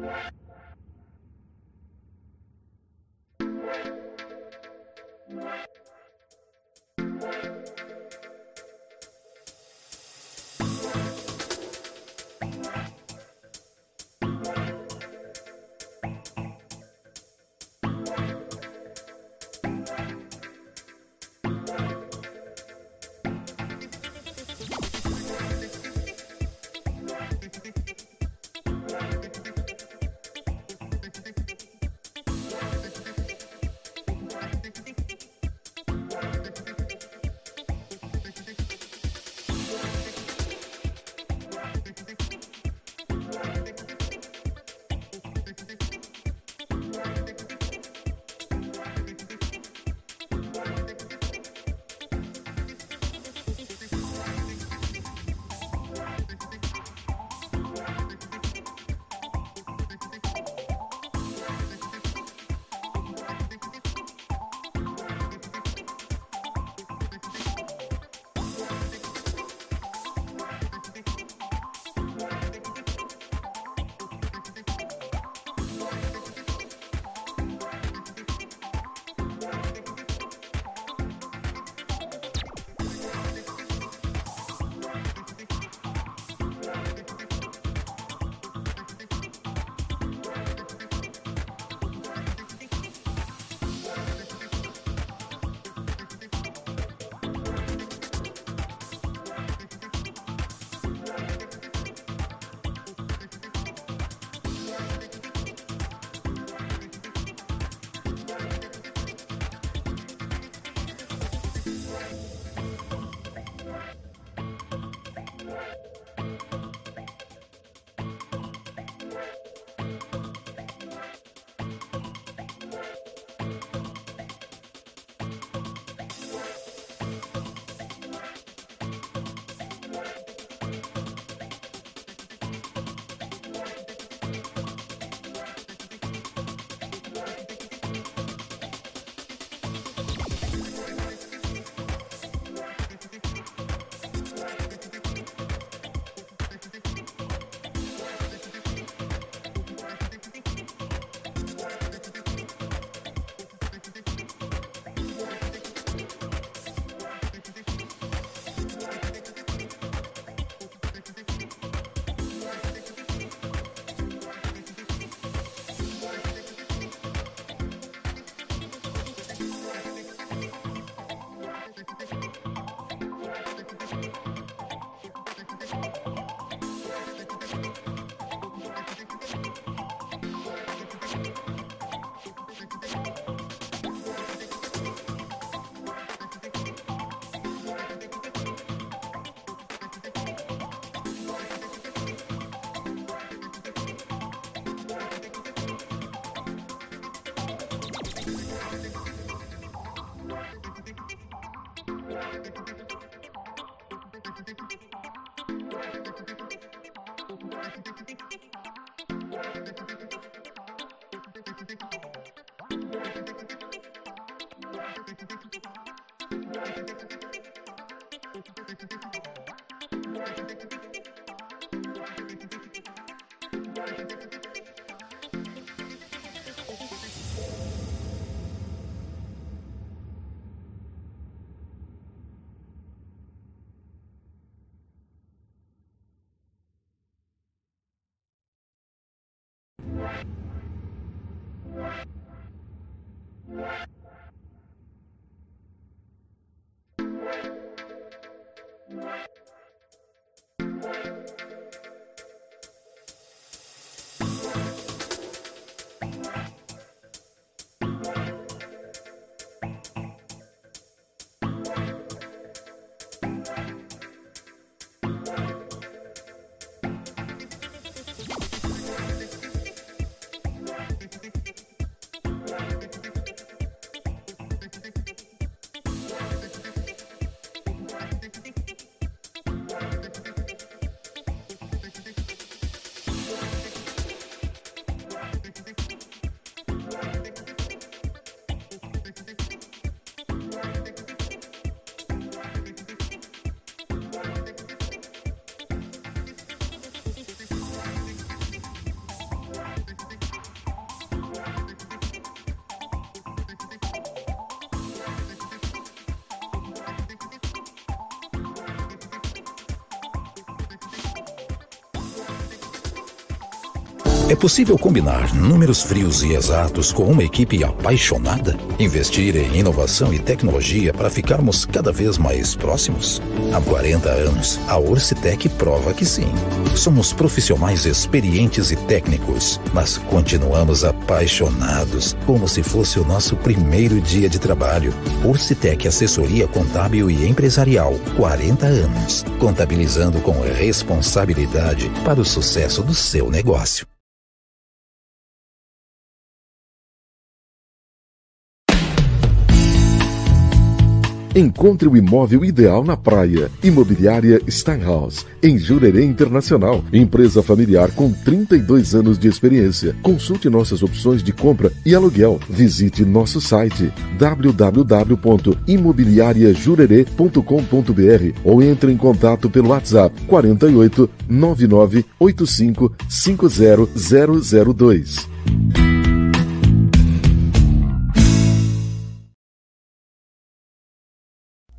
you É possível combinar números frios e exatos com uma equipe apaixonada? Investir em inovação e tecnologia para ficarmos cada vez mais próximos? Há 40 anos, a Orcitec prova que sim. Somos profissionais experientes e técnicos, mas continuamos apaixonados, como se fosse o nosso primeiro dia de trabalho. Orcitec Assessoria Contábil e Empresarial, 40 anos, contabilizando com responsabilidade para o sucesso do seu negócio. Encontre o imóvel ideal na praia. Imobiliária Steinhaus, em Jurerê Internacional. Empresa familiar com 32 anos de experiência. Consulte nossas opções de compra e aluguel. Visite nosso site www.imobiliariajurerê.com.br ou entre em contato pelo WhatsApp 48 99 85 50002.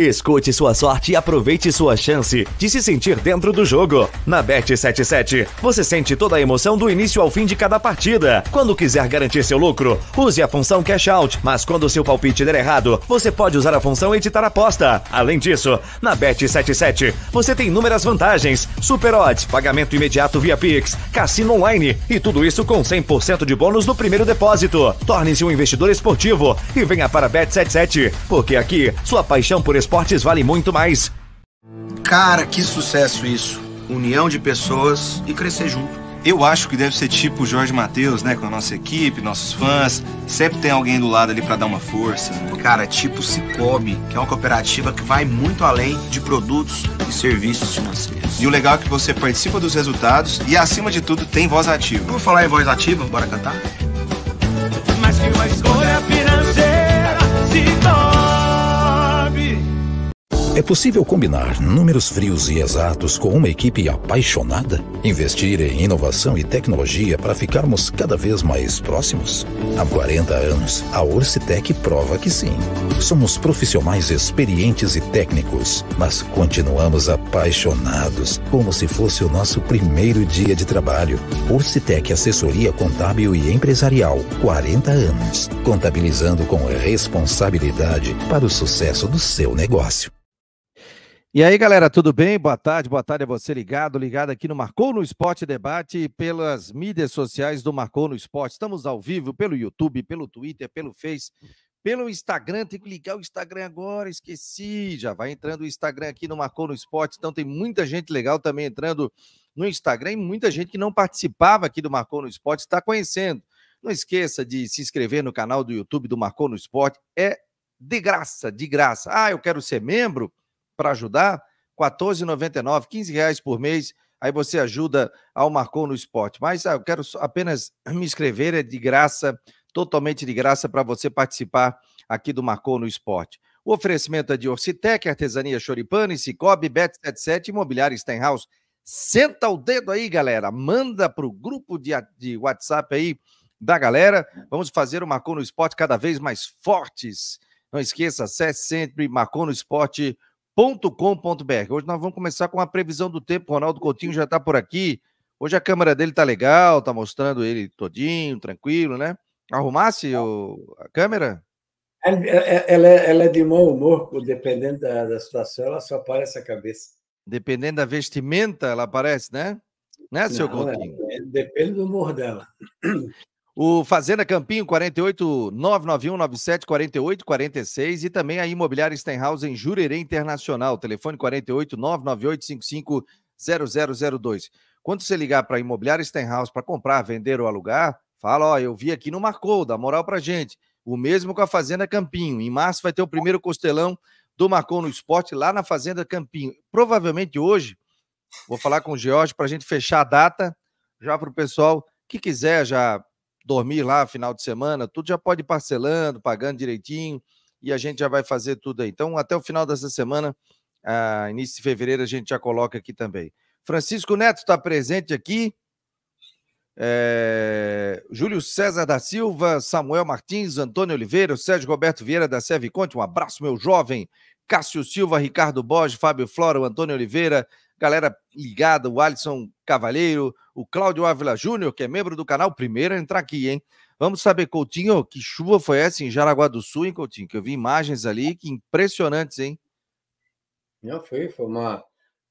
Escute sua sorte e aproveite sua chance de se sentir dentro do jogo. Na Bet77, você sente toda a emoção do início ao fim de cada partida. Quando quiser garantir seu lucro, use a função Cash Out, mas quando seu palpite der errado, você pode usar a função Editar Aposta. Além disso, na Bet77, você tem inúmeras vantagens: super odds, pagamento imediato via Pix, cassino online e tudo isso com 100% de bônus no primeiro depósito. Torne-se um investidor esportivo e venha para Bet77, porque aqui sua paixão por esportes esportes vale muito mais. Cara, que sucesso isso. União de pessoas e crescer junto. Eu acho que deve ser tipo o Jorge Matheus, né? Com a nossa equipe, nossos fãs. Sempre tem alguém do lado ali para dar uma força. Né? Cara, tipo Cicobi, que é uma cooperativa que vai muito além de produtos e serviços financeiros. E o legal é que você participa dos resultados e, acima de tudo, tem voz ativa. Por falar em voz ativa? Bora cantar? Mas que uma escolha financeira se torna. É possível combinar números frios e exatos com uma equipe apaixonada? Investir em inovação e tecnologia para ficarmos cada vez mais próximos? Há 40 anos, a Orcitec prova que sim. Somos profissionais experientes e técnicos, mas continuamos apaixonados, como se fosse o nosso primeiro dia de trabalho. Orcitec Assessoria Contábil e Empresarial, 40 anos, contabilizando com responsabilidade para o sucesso do seu negócio. E aí, galera, tudo bem? Boa tarde, boa tarde a você ligado, ligado aqui no Marcou no Esporte Debate pelas mídias sociais do Marcou no Esporte. Estamos ao vivo pelo YouTube, pelo Twitter, pelo Face, pelo Instagram. Tem que ligar o Instagram agora, esqueci. Já vai entrando o Instagram aqui no Marcou no Esporte. Então tem muita gente legal também entrando no Instagram e muita gente que não participava aqui do Marcou no Esporte está conhecendo. Não esqueça de se inscrever no canal do YouTube do Marcou no Esporte. É de graça, de graça. Ah, eu quero ser membro? para ajudar? R$ 14,99, R$ reais por mês. Aí você ajuda ao Marcou no Esporte. Mas ah, eu quero apenas me inscrever, é de graça, totalmente de graça para você participar aqui do Marcou no Esporte. O oferecimento é de Orcitec, Artesania Choripane, Cicobi, Bet77, imobiliário Steinhaus Senta o dedo aí, galera. Manda para o grupo de, de WhatsApp aí da galera. Vamos fazer o Marcou no Esporte cada vez mais fortes. Não esqueça, acesse sempre Esporte com.br. Hoje nós vamos começar com a previsão do tempo. Ronaldo Coutinho já está por aqui. Hoje a câmera dele está legal, está mostrando ele todinho, tranquilo, né? Arrumasse o... a câmera? É, é, é, ela, ela, ela, é de mau humor, dependendo da, da, situação, ela só aparece a cabeça. Dependendo da vestimenta, ela aparece, né? Né, seu Não, Coutinho? É, depende do humor dela. O Fazenda Campinho, 48991974846 e também a Imobiliária Steinhaus em Jurerê Internacional, telefone 48 Quando você ligar para a Imobiliária Steinhaus para comprar, vender ou alugar, fala, ó, eu vi aqui no Marcou, dá moral pra gente. O mesmo com a Fazenda Campinho. Em março vai ter o primeiro costelão do Marcou no Esporte lá na Fazenda Campinho. Provavelmente hoje, vou falar com o George para a gente fechar a data, já para o pessoal que quiser já dormir lá final de semana, tudo já pode ir parcelando, pagando direitinho, e a gente já vai fazer tudo aí. Então, até o final dessa semana, início de fevereiro, a gente já coloca aqui também. Francisco Neto está presente aqui. É... Júlio César da Silva, Samuel Martins, Antônio Oliveira, Sérgio Roberto Vieira da Conte um abraço, meu jovem. Cássio Silva, Ricardo Borges, Fábio Flora, o Antônio Oliveira, galera ligada, o Alisson Cavalheiro, o Cláudio Ávila Júnior, que é membro do canal, primeiro a entrar aqui, hein? Vamos saber, Coutinho, que chuva foi essa em Jaraguá do Sul, hein, Coutinho? Que eu vi imagens ali, que impressionantes, hein? Não, foi, foi uma,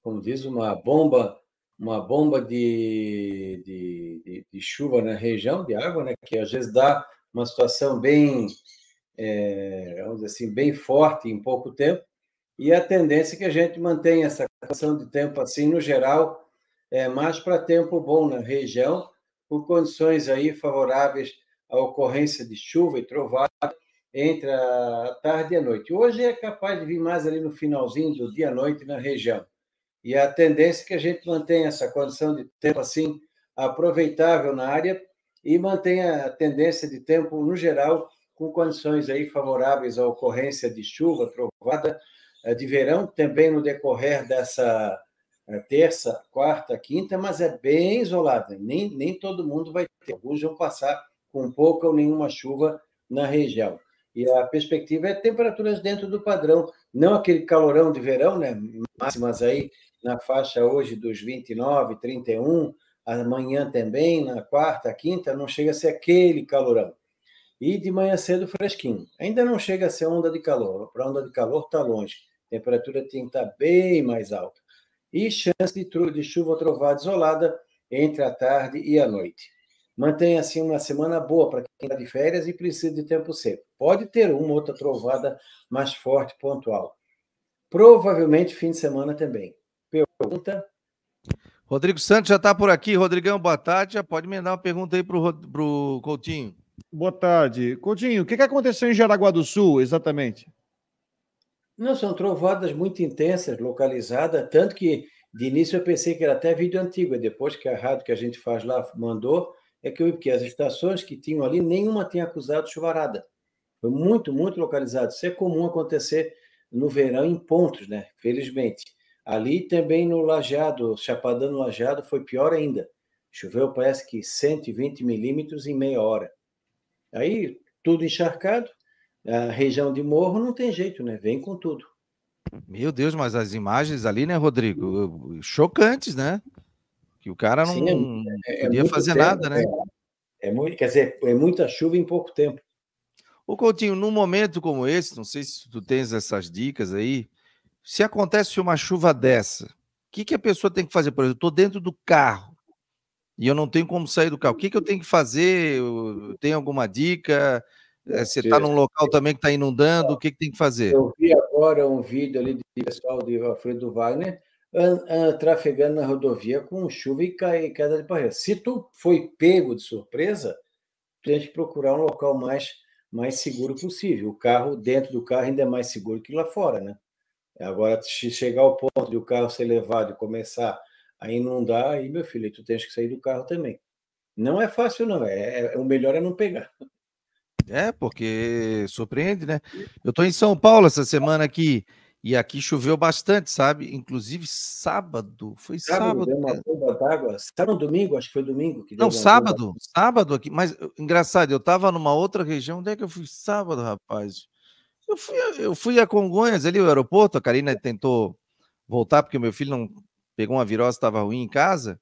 como diz, uma bomba, uma bomba de, de, de, de chuva na região, de água, né? Que às vezes dá uma situação bem, é, vamos dizer assim, bem forte em pouco tempo e a tendência é que a gente mantenha essa condição de tempo assim, no geral, é mais para tempo bom na região, com condições aí favoráveis à ocorrência de chuva e trovada entre a tarde e a noite. Hoje é capaz de vir mais ali no finalzinho do dia à noite na região. E a tendência é que a gente mantenha essa condição de tempo assim aproveitável na área e mantenha a tendência de tempo no geral com condições aí favoráveis à ocorrência de chuva, trovada eh, de verão, também no decorrer dessa eh, terça, quarta, quinta, mas é bem isolada. Nem, nem todo mundo vai ter. Alguns vão passar com pouca ou nenhuma chuva na região. E a perspectiva é temperaturas dentro do padrão, não aquele calorão de verão, né? Máximas aí na faixa hoje dos 29, 31, amanhã também, na quarta, quinta, não chega a ser aquele calorão. E de manhã cedo fresquinho. Ainda não chega a ser onda de calor, para onda de calor está longe temperatura tem que estar tá bem mais alta. E chance de, de chuva ou trovada isolada entre a tarde e a noite. Mantenha assim uma semana boa para quem está de férias e precisa de tempo seco. Pode ter uma outra trovada mais forte, pontual. Provavelmente fim de semana também. Pergunta. Rodrigo Santos já está por aqui. Rodrigão, boa tarde. Já pode mandar uma pergunta aí para o Coutinho. Boa tarde. Coutinho, o que, que aconteceu em Jaraguá do Sul exatamente? Não, são trovoadas muito intensas, localizadas, tanto que de início eu pensei que era até vídeo antigo, e depois que a rádio que a gente faz lá mandou, é que eu que as estações que tinham ali, nenhuma tinha acusado chuvarada. Foi muito, muito localizado. Isso é comum acontecer no verão em pontos, né? Felizmente. Ali também no Lajeado, Chapadão no Lajeado, foi pior ainda. Choveu, parece que 120 milímetros em meia hora. Aí, tudo encharcado, a região de morro não tem jeito, né? Vem com tudo. Meu Deus, mas as imagens ali, né, Rodrigo? Chocantes, né? Que o cara não, Sim, é, é podia fazer tempo, né? nada, né? É, é, muito, quer dizer, é muita chuva em pouco tempo. o Coutinho, num momento como esse, não sei se tu tens essas dicas aí, se acontece uma chuva dessa, o que, que a pessoa tem que fazer? Por exemplo, eu estou dentro do carro e eu não tenho como sair do carro. O que, que eu tenho que fazer? Eu, tem alguma dica? É, você está num local também que está inundando, o que, que, tem que fazer? Eu vi agora um vídeo ali do pessoal de Alfredo Wagner trafegando na rodovia com chuva e queda de barreira. Se tu foi pego de surpresa, tem que procurar um local mais, mais seguro possível. O carro, dentro do carro, ainda é mais seguro que lá fora, né? Agora, se chegar ao ponto de o carro ser levado e começar a inundar, aí, meu filho, tu tens que sair do carro também. Não é fácil, não. É, é o melhor é não pegar. É, porque surpreende, né? Eu tô em São Paulo essa semana aqui e aqui choveu bastante, sabe? Inclusive sábado, foi sábado. sábado né? Sabe no domingo? Acho que foi domingo. Que Não, sábado, sábado aqui. Mas eh, engraçado, eu tava numa outra região. Onde é que eu fui sábado, rapaz? Eu fui, eu fui a Congonhas ali, o aeroporto. A Karina tentou voltar porque meu filho não pegou uma virose, estava ruim em casa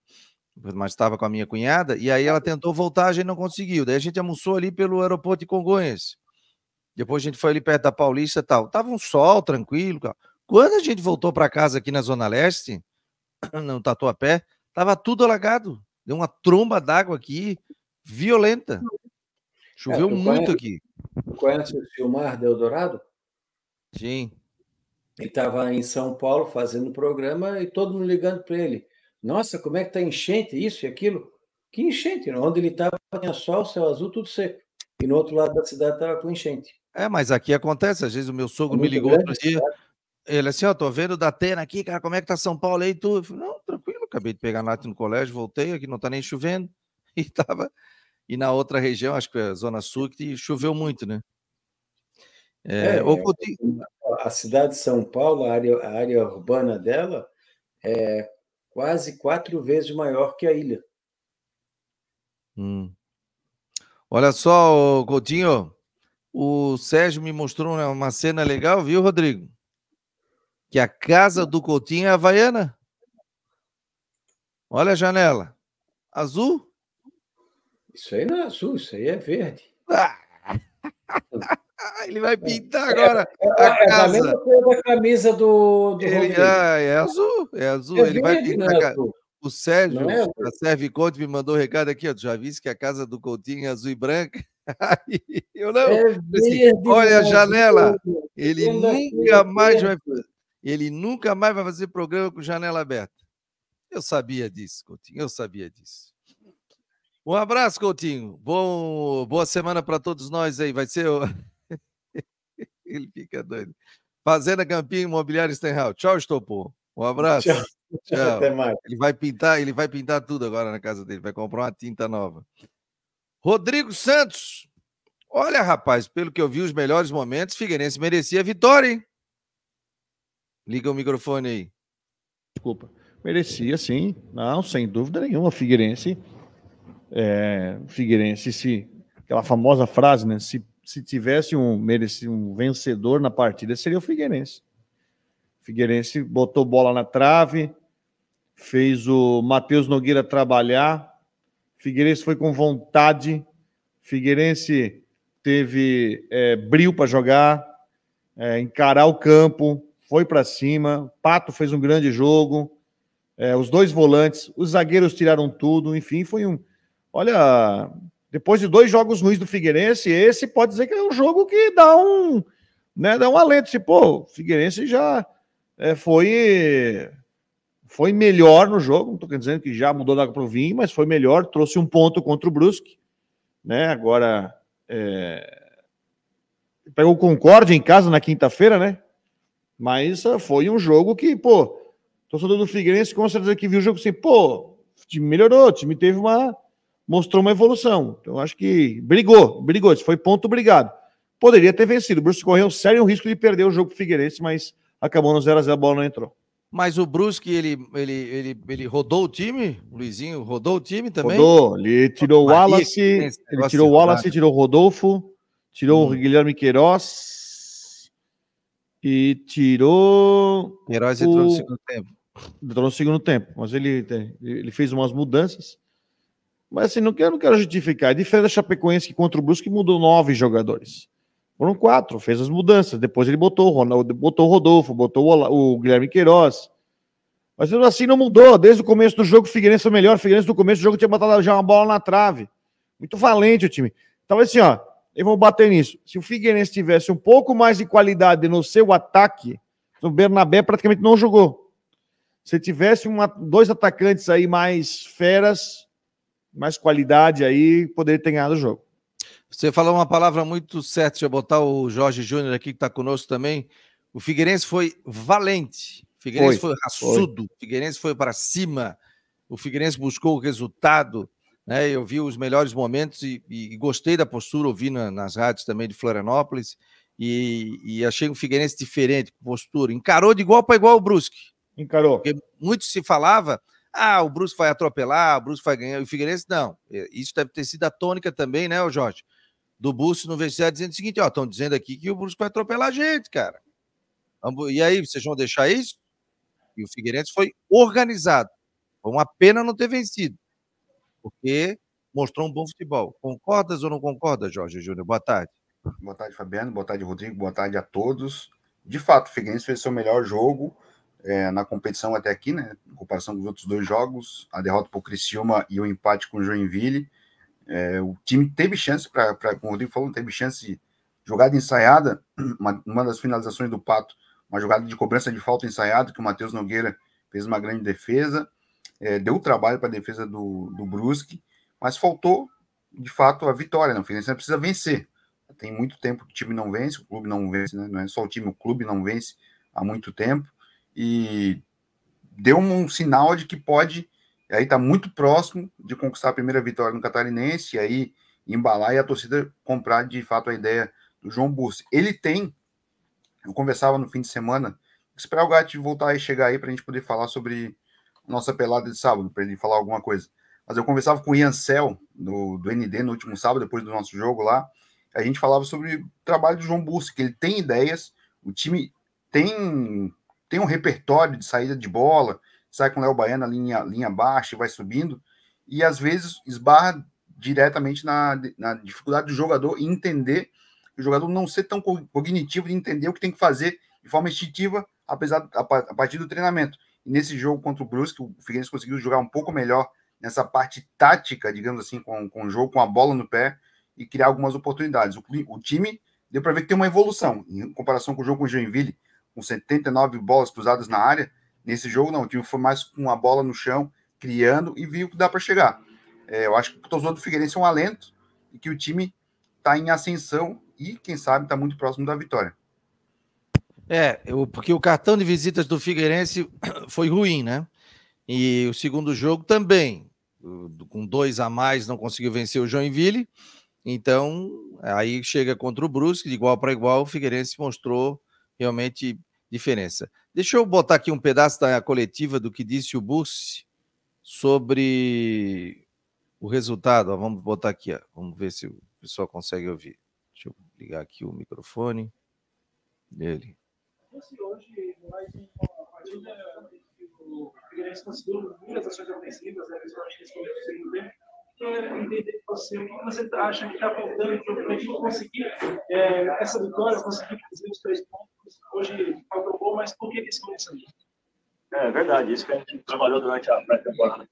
mas estava com a minha cunhada, e aí ela tentou voltar, a gente não conseguiu. Daí a gente almoçou ali pelo aeroporto de Congonhas. Depois a gente foi ali perto da Paulista tal. Tava um sol tranquilo. Quando a gente voltou para casa aqui na Zona Leste, no Tatuapé, tava tudo alagado. Deu uma tromba d'água aqui, violenta. Uhum. Choveu é, muito conhece, aqui. Conhece o Filmar Dourado? Sim. Ele estava em São Paulo fazendo programa e todo mundo ligando para ele. Nossa, como é que está enchente, isso e aquilo. Que enchente, né? onde ele estava tinha sol, céu azul, tudo seco. E no outro lado da cidade estava com enchente. É, mas aqui acontece, às vezes o meu sogro é me ligou grande, outro dia. Ele assim, ó, tô vendo da Atena aqui, cara, como é que tá São Paulo aí? Tu? Falei, não, tranquilo, acabei de pegar Nath no colégio, voltei, aqui não tá nem chovendo. E tava. E na outra região, acho que é a Zona Sul, que choveu muito, né? É, é, ou... A cidade de São Paulo, a área, a área urbana dela, é quase quatro vezes maior que a ilha. Hum. Olha só, Coutinho, o Sérgio me mostrou uma cena legal, viu, Rodrigo? Que a casa do Coutinho é havaiana. Olha a janela. Azul? Isso aí não é azul, isso aí é verde. Ah! Ah, ele vai é. pintar é, agora é, é, a casa. É a cor da camisa do, do ele, ah, é azul, é azul. ele vai pintar a né, casa. O Sérgio, não é? da Serve Conte, me mandou um recado aqui, ó. Já viste que a casa do Coutinho é azul e branca? eu não. É assim, olha a janela. Ele nunca mais vai. Ele nunca mais vai fazer programa com janela aberta. Eu sabia disso, Coutinho. Eu sabia disso. Um abraço, Coutinho. Bom, boa semana para todos nós aí. Vai ser. Ele fica doido. Fazenda Campinho Imobiliário Stenhouse. Tchau, Estopor. Um abraço. Tchau. Tchau. Até mais. Ele vai pintar, ele vai pintar tudo agora na casa dele, vai comprar uma tinta nova. Rodrigo Santos. Olha, rapaz, pelo que eu vi os melhores momentos, Figueirense merecia vitória, hein? Liga o microfone aí. Desculpa. Merecia, sim. Não, sem dúvida nenhuma, Figueirense. É, Figueirense, se aquela famosa frase, né? Se se tivesse um, um vencedor na partida, seria o Figueirense. Figueirense botou bola na trave, fez o Matheus Nogueira trabalhar. Figueirense foi com vontade. Figueirense teve é, bril para jogar, é, encarar o campo, foi para cima. Pato fez um grande jogo. É, os dois volantes, os zagueiros tiraram tudo. Enfim, foi um. Olha, depois de dois jogos ruins do Figueirense, esse pode dizer que é um jogo que dá um, né, dá um alento. Tipo, pô, o Figueirense já é, foi foi melhor no jogo. Não estou dizendo que já mudou da água para o vinho, mas foi melhor. Trouxe um ponto contra o Brusque. Né? Agora, é... pegou o Concorde em casa na quinta-feira, né? Mas ah, foi um jogo que, pô, torcedor do Figueirense com certeza que viu o jogo assim, pô, o time melhorou, o time teve uma mostrou uma evolução. Então, acho que brigou, brigou. Isso foi ponto obrigado. Poderia ter vencido. O Brusque correu sério risco de perder o jogo pro Figueirense, mas acabou no 0x0, a, bola não entrou. Mas o Brusque, ele, ele, ele, ele rodou o time? O Luizinho rodou o time também? Rodou. Ele tirou o Wallace, ele tirou o Wallace, tirou o Rodolfo, tirou hum. o Guilherme Queiroz e tirou... Queiroz o... entrou no segundo tempo. Entrou no segundo tempo, mas ele, ele fez umas mudanças. Mas assim, não quero, não quero justificar. É diferente da Chapecoense que contra o Brusque mudou nove jogadores. Foram quatro, fez as mudanças. Depois ele botou o Ronaldo, botou o Rodolfo, botou o, o Guilherme Queiroz. Mas assim não mudou. Desde o começo do jogo, o Figueirense foi melhor. O Figueirense no começo do jogo tinha botado já uma bola na trave. Muito valente o time. Então, assim, ó, eu vou bater nisso. Se o Figueirense tivesse um pouco mais de qualidade no seu ataque, o Bernabé praticamente não jogou. Se tivesse uma, dois atacantes aí mais feras, mais qualidade aí, poderia ter ganhado o jogo. Você falou uma palavra muito certa, deixa eu botar o Jorge Júnior aqui que está conosco também. O Figueirense foi valente, o Figueirense foi, foi raçudo, foi. o Figueirense foi para cima, o Figueirense buscou o resultado, né? Eu vi os melhores momentos e, e gostei da postura, ouvi na, nas rádios também de Florianópolis e, e achei um Figueirense diferente, postura, encarou de igual para igual o Brusque. Encarou. Porque muito se falava, ah, o Bruce vai atropelar, o Bruce vai ganhar. O Figueirense, não. É, isso deve ter sido a tônica também, né, Jorge? Do Bruce no vestiário dizendo o seguinte: ó, estão dizendo aqui que o Bruce vai atropelar a gente, cara. E aí, vocês vão deixar isso? E o Figueirense foi organizado. Foi uma pena não ter vencido, porque mostrou um bom futebol. Concordas ou não concordas, Jorge Júnior? Boa tarde. Boa tarde, Fabiano. Boa tarde, Rodrigo. Boa tarde a todos. De fato, o Figueirense fez seu melhor jogo é, na competição até aqui, né? Em comparação com os outros dois jogos, a derrota para o Criciúma e o empate com o Joinville. É, o time teve chance, para como o Rodrigo falou, teve chance de jogada ensaiada, uma, uma das finalizações do Pato, uma jogada de cobrança de falta ensaiada, que o Matheus Nogueira fez uma grande defesa, é, deu trabalho para a defesa do, do Brusque, mas faltou, de fato, a vitória. Né? O Fluminense precisa vencer. Tem muito tempo que o time não vence, o clube não vence, né? não é só o time, o clube não vence há muito tempo e deu um sinal de que pode, aí está muito próximo de conquistar a primeira vitória no Catarinense, e aí embalar e a torcida comprar de fato a ideia do João Bursi. Ele tem, eu conversava no fim de semana, esperar o Gatti voltar e chegar aí para a gente poder falar sobre nossa pelada de sábado, para ele falar alguma coisa. Mas eu conversava com o Ian Cel, do, do ND, no último sábado, depois do nosso jogo lá, a gente falava sobre o trabalho do João Bursi, que ele tem ideias, o time tem tem um repertório de saída de bola, sai com o Léo Baiano, linha, linha baixa e vai subindo, e às vezes esbarra diretamente na, na dificuldade do jogador entender, o jogador não ser tão cognitivo de entender o que tem que fazer de forma instintiva, apesar a, a partir do treinamento. E nesse jogo contra o Brusque, o Figueirense conseguiu jogar um pouco melhor nessa parte tática, digamos assim, com, com o jogo, com a bola no pé e criar algumas oportunidades. O, o time deu para ver que tem uma evolução em comparação com o jogo com o Joinville, com 79 bolas cruzadas na área. Nesse jogo, não, o time foi mais com a bola no chão, criando e viu que dá para chegar. É, eu acho que o torcedor do Figueirense é um alento e que o time está em ascensão e, quem sabe, está muito próximo da vitória. É, eu, porque o cartão de visitas do Figueirense foi ruim, né? E o segundo jogo também, com dois a mais, não conseguiu vencer o Joinville. Então, aí chega contra o Brusque, de igual para igual, o Figueirense mostrou realmente diferença. Deixa eu botar aqui um pedaço da coletiva do que disse o Bussi sobre o resultado. vamos botar aqui, vamos ver se o pessoal consegue ouvir. Deixa eu ligar aqui o microfone dele. Hoje, então, era entender você, o que você acha que está faltando para o gente conseguir é, essa vitória, conseguir fazer os três pontos. Hoje faltou gol, mas por que esse começamento? É verdade, isso que a gente trabalhou durante a pré-temporada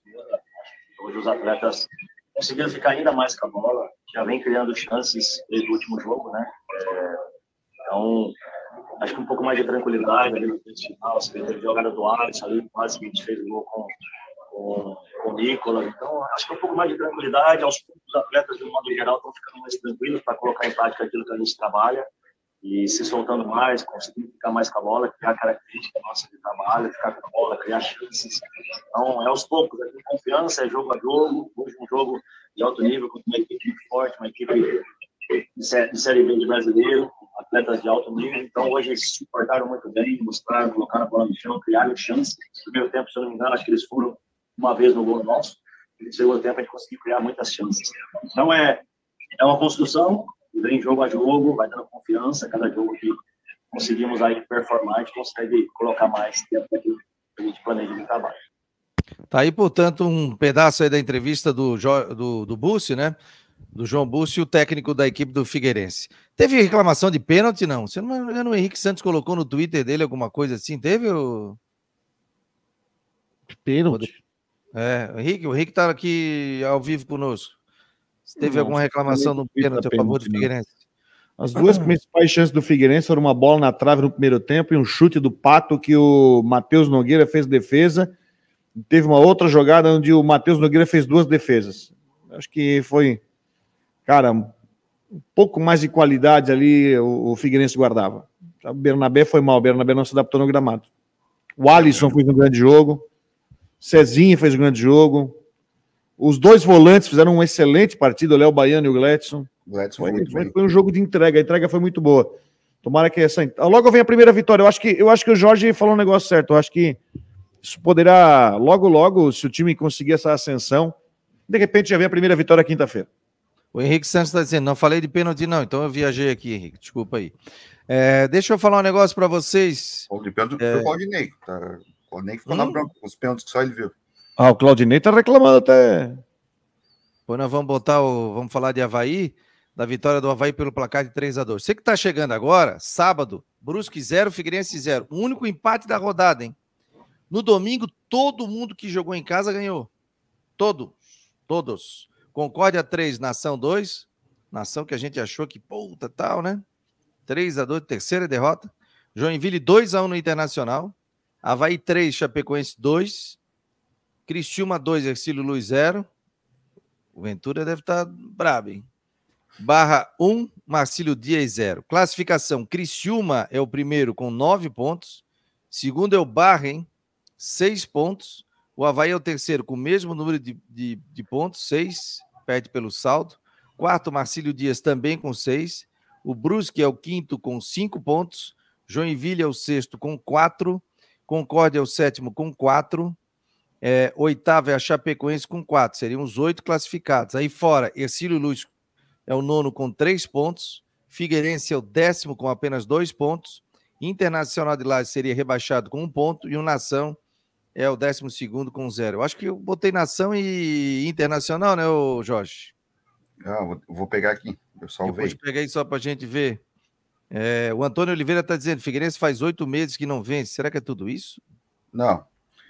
Hoje os atletas conseguiram ficar ainda mais com a bola, já vem criando chances desde o último jogo, né? É, então, acho que um pouco mais de tranquilidade ali no final, você teve jogada do Alisson ali, quase que a gente fez o gol com, com, com o Nicolas, então acho que é um pouco mais de tranquilidade. Aos poucos, os atletas, de um modo geral, estão ficando mais tranquilos para colocar em prática aquilo que a gente trabalha e se soltando mais, conseguindo ficar mais com a bola, criar característica nossa de trabalho, ficar com a bola, criar chances. Então, é aos poucos, é confiança, é jogo a jogo. Hoje, é um jogo de alto nível com uma equipe forte, uma equipe de Série B de brasileiro, atletas de alto nível. Então, hoje eles se portaram muito bem, mostraram, colocaram a bola no chão, criaram chances. No primeiro tempo, se eu não me engano, acho que eles foram uma vez no gol nosso no segundo tempo a gente conseguiu criar muitas chances. Então é, é uma construção, vem jogo a jogo, vai dando confiança, cada jogo que conseguimos aí performar, a gente consegue colocar mais tempo aqui que a gente planeja de trabalho. Tá aí, portanto, um pedaço aí da entrevista do, jo... do, do Búcio, né? Do João Búcio, o técnico da equipe do Figueirense. Teve reclamação de pênalti, não? Se não me engano, o Henrique Santos colocou no Twitter dele alguma coisa assim, teve? Ou... Pênalti? É, o Henrique, o Henrique tá aqui ao vivo conosco. Se teve não, alguma reclamação no pênalti a favor do Figueirense? As duas ah. principais chances do Figueirense foram uma bola na trave no primeiro tempo e um chute do Pato que o Matheus Nogueira fez defesa. Teve uma outra jogada onde o Matheus Nogueira fez duas defesas. Acho que foi, cara, um pouco mais de qualidade ali o, o Figueirense guardava. O Bernabé foi mal, o Bernabé não se adaptou no gramado. O Alisson é. fez um grande jogo. Cezinha fez um grande jogo. Os dois volantes fizeram uma excelente partida, o Léo Baiano e o Gladson. Gladson foi, foi, foi um jogo de entrega, a entrega foi muito boa. Tomara que essa. Logo vem a primeira vitória. Eu acho que, eu acho que o Jorge falou um negócio certo. Eu acho que isso poderá, logo, logo, se o time conseguir essa ascensão, de repente já vem a primeira vitória quinta-feira. O Henrique Santos está dizendo, não falei de pênalti, não, então eu viajei aqui, Henrique, desculpa aí. É, deixa eu falar um negócio para vocês. O de pênalti é... foi o Rodinei, tá pô. Nem ficou hum. na bronca com os pênaltis que só ele viu. Ah, o Claudinei tá reclamando até. Pô, nós vamos botar o. Vamos falar de Havaí, da vitória do Havaí pelo placar de 3 x 2 Você que tá chegando agora, sábado, Brusque 0, Figueirense 0. O único empate da rodada, hein? No domingo, todo mundo que jogou em casa ganhou. Todos. Todos. Concórdia 3, Nação 2. Nação que a gente achou que puta tal, né? 3 x 2 terceira derrota. Joinville 2 x 1 no Internacional. Havaí 3, Chapecoense 2. Cristiúma 2, Ercílio Luiz 0. O Ventura deve estar tá brabo, hein? Barra 1, Marcílio Dias 0. Classificação: Cristiúma é o primeiro com 9 pontos. Segundo é o Barra, hein? 6 pontos. O Havaí é o terceiro com o mesmo número de, de, de pontos, 6. Perde pelo saldo. Quarto, Marcílio Dias também com 6. O Brusque é o quinto com 5 pontos. Joinville é o sexto com 4. Concórdia é o sétimo com quatro. É, oitavo é a Chapecoense com quatro. Seriam os oito classificados. Aí fora, Ercílio Luz é o nono com três pontos. Figueirense é o décimo com apenas dois pontos. Internacional de Lages seria rebaixado com um ponto. E o Nação é o décimo segundo com zero. Eu acho que eu botei Nação e Internacional, né, Jorge? Ah, vou pegar aqui. Eu salvei. Depois peguei só para a gente ver. É, o Antônio Oliveira está dizendo: Figueirense faz oito meses que não vence. Será que é tudo isso? Não.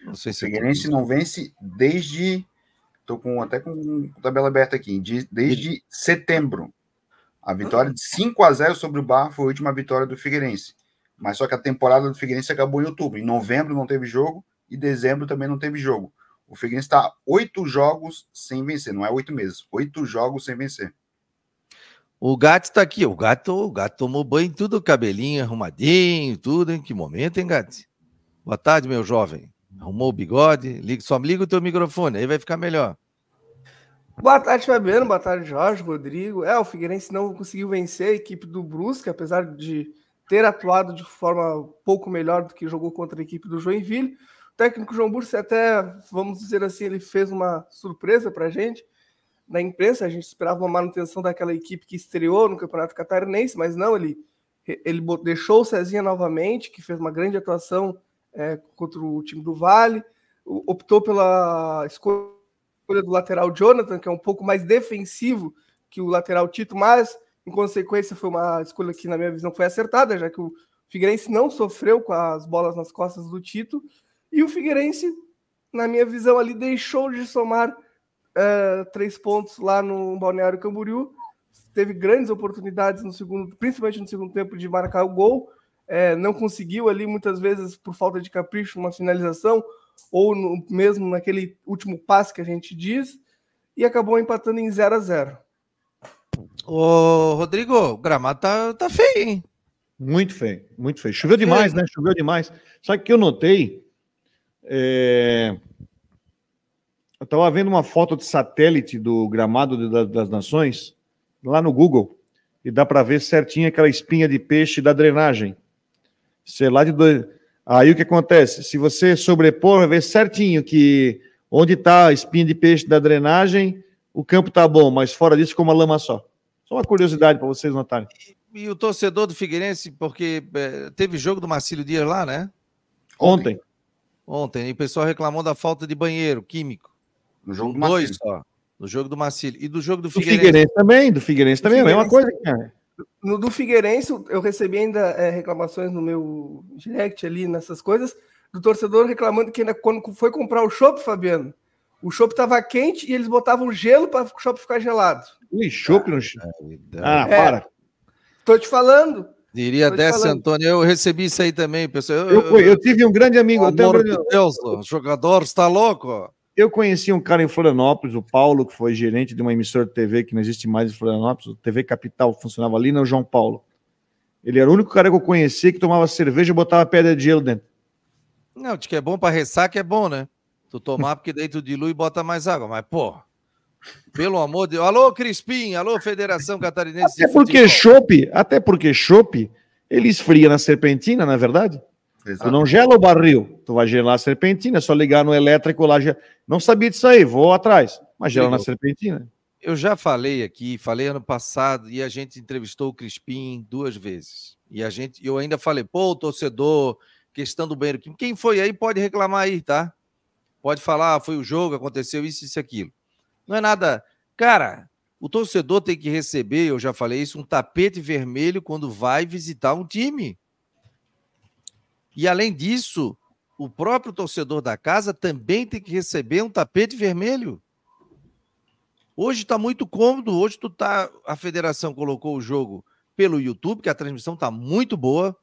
Não sei se. É Figueirense é não vence desde. Estou com, até com a tabela aberta aqui. De, desde setembro. A vitória de 5 a 0 sobre o Bar foi a última vitória do Figueirense. Mas só que a temporada do Figueirense acabou em outubro. Em novembro não teve jogo e dezembro também não teve jogo. O Figueirense está oito jogos sem vencer. Não é oito meses. Oito jogos sem vencer. O gato está aqui. O gato, o gato tomou banho, tudo cabelinho arrumadinho, tudo. Em que momento, hein, gato? Boa tarde, meu jovem. Arrumou o bigode? Liga, só liga o teu microfone, aí vai ficar melhor. Boa tarde, Fabiano. Boa tarde, Jorge, Rodrigo. É, o Figueirense não conseguiu vencer a equipe do Brusque, apesar de ter atuado de forma pouco melhor do que jogou contra a equipe do Joinville. O técnico João Bursi até, vamos dizer assim, ele fez uma surpresa para a gente, na imprensa, a gente esperava uma manutenção daquela equipe que estreou no Campeonato Catarinense, mas não, ele, ele deixou o Cezinha novamente, que fez uma grande atuação é, contra o time do Vale, optou pela escolha do lateral Jonathan, que é um pouco mais defensivo que o lateral Tito, mas em consequência foi uma escolha que na minha visão foi acertada, já que o Figueirense não sofreu com as bolas nas costas do Tito, e o Figueirense, na minha visão ali, deixou de somar uh, três pontos lá no Balneário Camboriú. Teve grandes oportunidades no segundo, principalmente no segundo tempo, de marcar o gol. É, não conseguiu ali, muitas vezes, por falta de capricho, uma finalização, ou no, mesmo naquele último passe que a gente diz, e acabou empatando em 0 a 0 Ô, Rodrigo, o gramado tá, tá feio, hein? Muito feio, muito feio. Choveu tá demais, né? Choveu demais. Só que eu notei. É estava vendo uma foto de satélite do gramado de, das Nações lá no Google e dá para ver certinho aquela espinha de peixe da drenagem. Sei lá de dois... Aí o que acontece? Se você sobrepor, vai ver certinho que onde está a espinha de peixe da drenagem, o campo está bom, mas fora disso ficou uma lama só. Só uma curiosidade para vocês notarem. E, o torcedor do Figueirense, porque é, teve jogo do Marcílio Dias lá, né? Ontem. Ontem. E o pessoal reclamou da falta de banheiro químico. No jogo do Dois Marcílio. No jogo do Marcílio. E do jogo do, do Figueirense. Figueirense também, do Figueirense também, do Figueirense, é a mesma coisa, cara. No do Figueirense, eu recebi ainda é, reclamações no meu direct ali, nessas coisas, do torcedor reclamando que ainda quando foi comprar o chopp, Fabiano, o chopp estava quente e eles botavam gelo para o chopp ficar gelado. Ui, chopp no ah, chão. É ah, é, para. Tô te falando. Diria Décio Antônio, eu recebi isso aí também, pessoal. Eu, eu, eu, eu tive um grande amigo, até um grande... Deus, o jogador está louco. Eu conheci um cara em Florianópolis, o Paulo, que foi gerente de uma emissora de TV que não existe mais em Florianópolis, o TV Capital funcionava ali, não né, João Paulo. Ele era o único cara que eu conheci que tomava cerveja e botava pedra de gelo dentro. Não, de que é bom para ressaca é bom, né? Tu tomar porque daí tu dilui e bota mais água, mas pô, pelo amor de Deus. Alô Crispim, alô Federação Catarinense. Até porque chope, até porque chope, ele esfria na serpentina, na é verdade? Exato. Tu não gela o barril, tu vai gelar a serpentina, é só ligar no elétrico lá. Não sabia disso aí, vou atrás. Mas gela na serpentina. Eu já falei aqui, falei ano passado, e a gente entrevistou o Crispim duas vezes. E a gente, eu ainda falei, pô, torcedor, questão do banheiro químico. Quem foi aí pode reclamar aí, tá? Pode falar, ah, foi o jogo, aconteceu isso, isso, aquilo. Não é nada. Cara, o torcedor tem que receber, eu já falei isso, um tapete vermelho quando vai visitar um time. E além disso, o próprio torcedor da casa também tem que receber um tapete vermelho. Hoje está muito cômodo, hoje tu tá, a federação colocou o jogo pelo YouTube, que a transmissão está muito boa.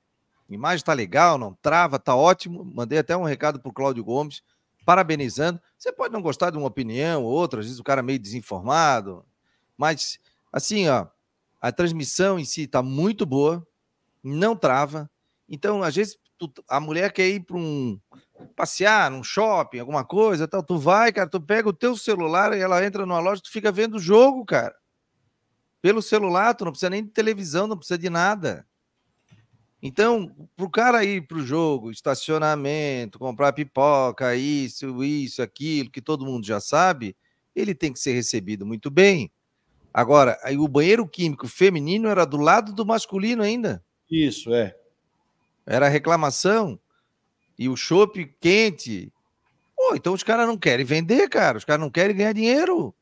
A imagem está legal, não trava, está ótimo. Mandei até um recado para o Cláudio Gomes, parabenizando. Você pode não gostar de uma opinião ou outra, às vezes o cara é meio desinformado, mas assim, ó, a transmissão em si está muito boa, não trava. Então, às vezes tu, a mulher quer ir para um passear, num shopping, alguma coisa, tal, tu vai, cara, tu pega o teu celular e ela entra numa loja, tu fica vendo o jogo, cara. Pelo celular, tu não precisa nem de televisão, não precisa de nada. Então, pro cara ir pro jogo, estacionamento, comprar pipoca, isso, isso, aquilo, que todo mundo já sabe, ele tem que ser recebido muito bem. Agora, aí o banheiro químico feminino era do lado do masculino ainda. Isso, é. Era reclamação e o chopp quente. Pô, então os caras não querem vender, cara. Os caras não querem ganhar dinheiro.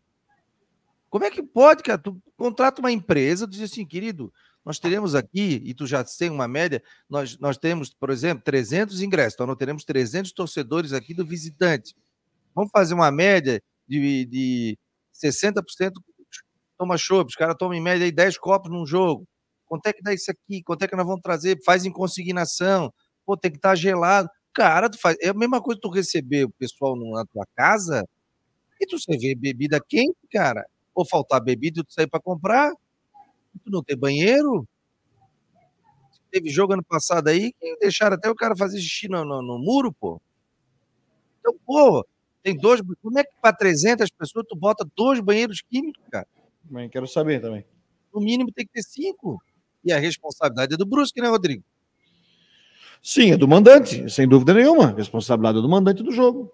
Como é que pode, cara? Tu contrata uma empresa, tu diz assim, querido, nós teremos aqui, e tu já tem uma média, nós, nós temos, por exemplo, 300 ingressos, então nós teremos 300 torcedores aqui do visitante. Vamos fazer uma média de, de 60% toma chope, os caras tomam em média aí 10 copos num jogo quanto é que dá isso aqui, quanto é que nós vamos trazer, faz em consignação, pô, tem que estar tá gelado. Cara, tu faz, é a mesma coisa tu receber o pessoal na tua casa e tu servir bebida quente, cara, ou faltar bebida e tu sair para comprar, tu não tem banheiro. Teve jogo ano passado aí que deixaram até o cara fazer xixi no, no, no muro, pô. Então, pô, tem dois. Como é que para 300 pessoas tu bota dois banheiros químicos, cara? Também quero saber também. No mínimo tem que ter cinco e a responsabilidade é do Brusque, né, Rodrigo? Sim, é do mandante, sem dúvida nenhuma. Responsabilidade é do mandante do jogo.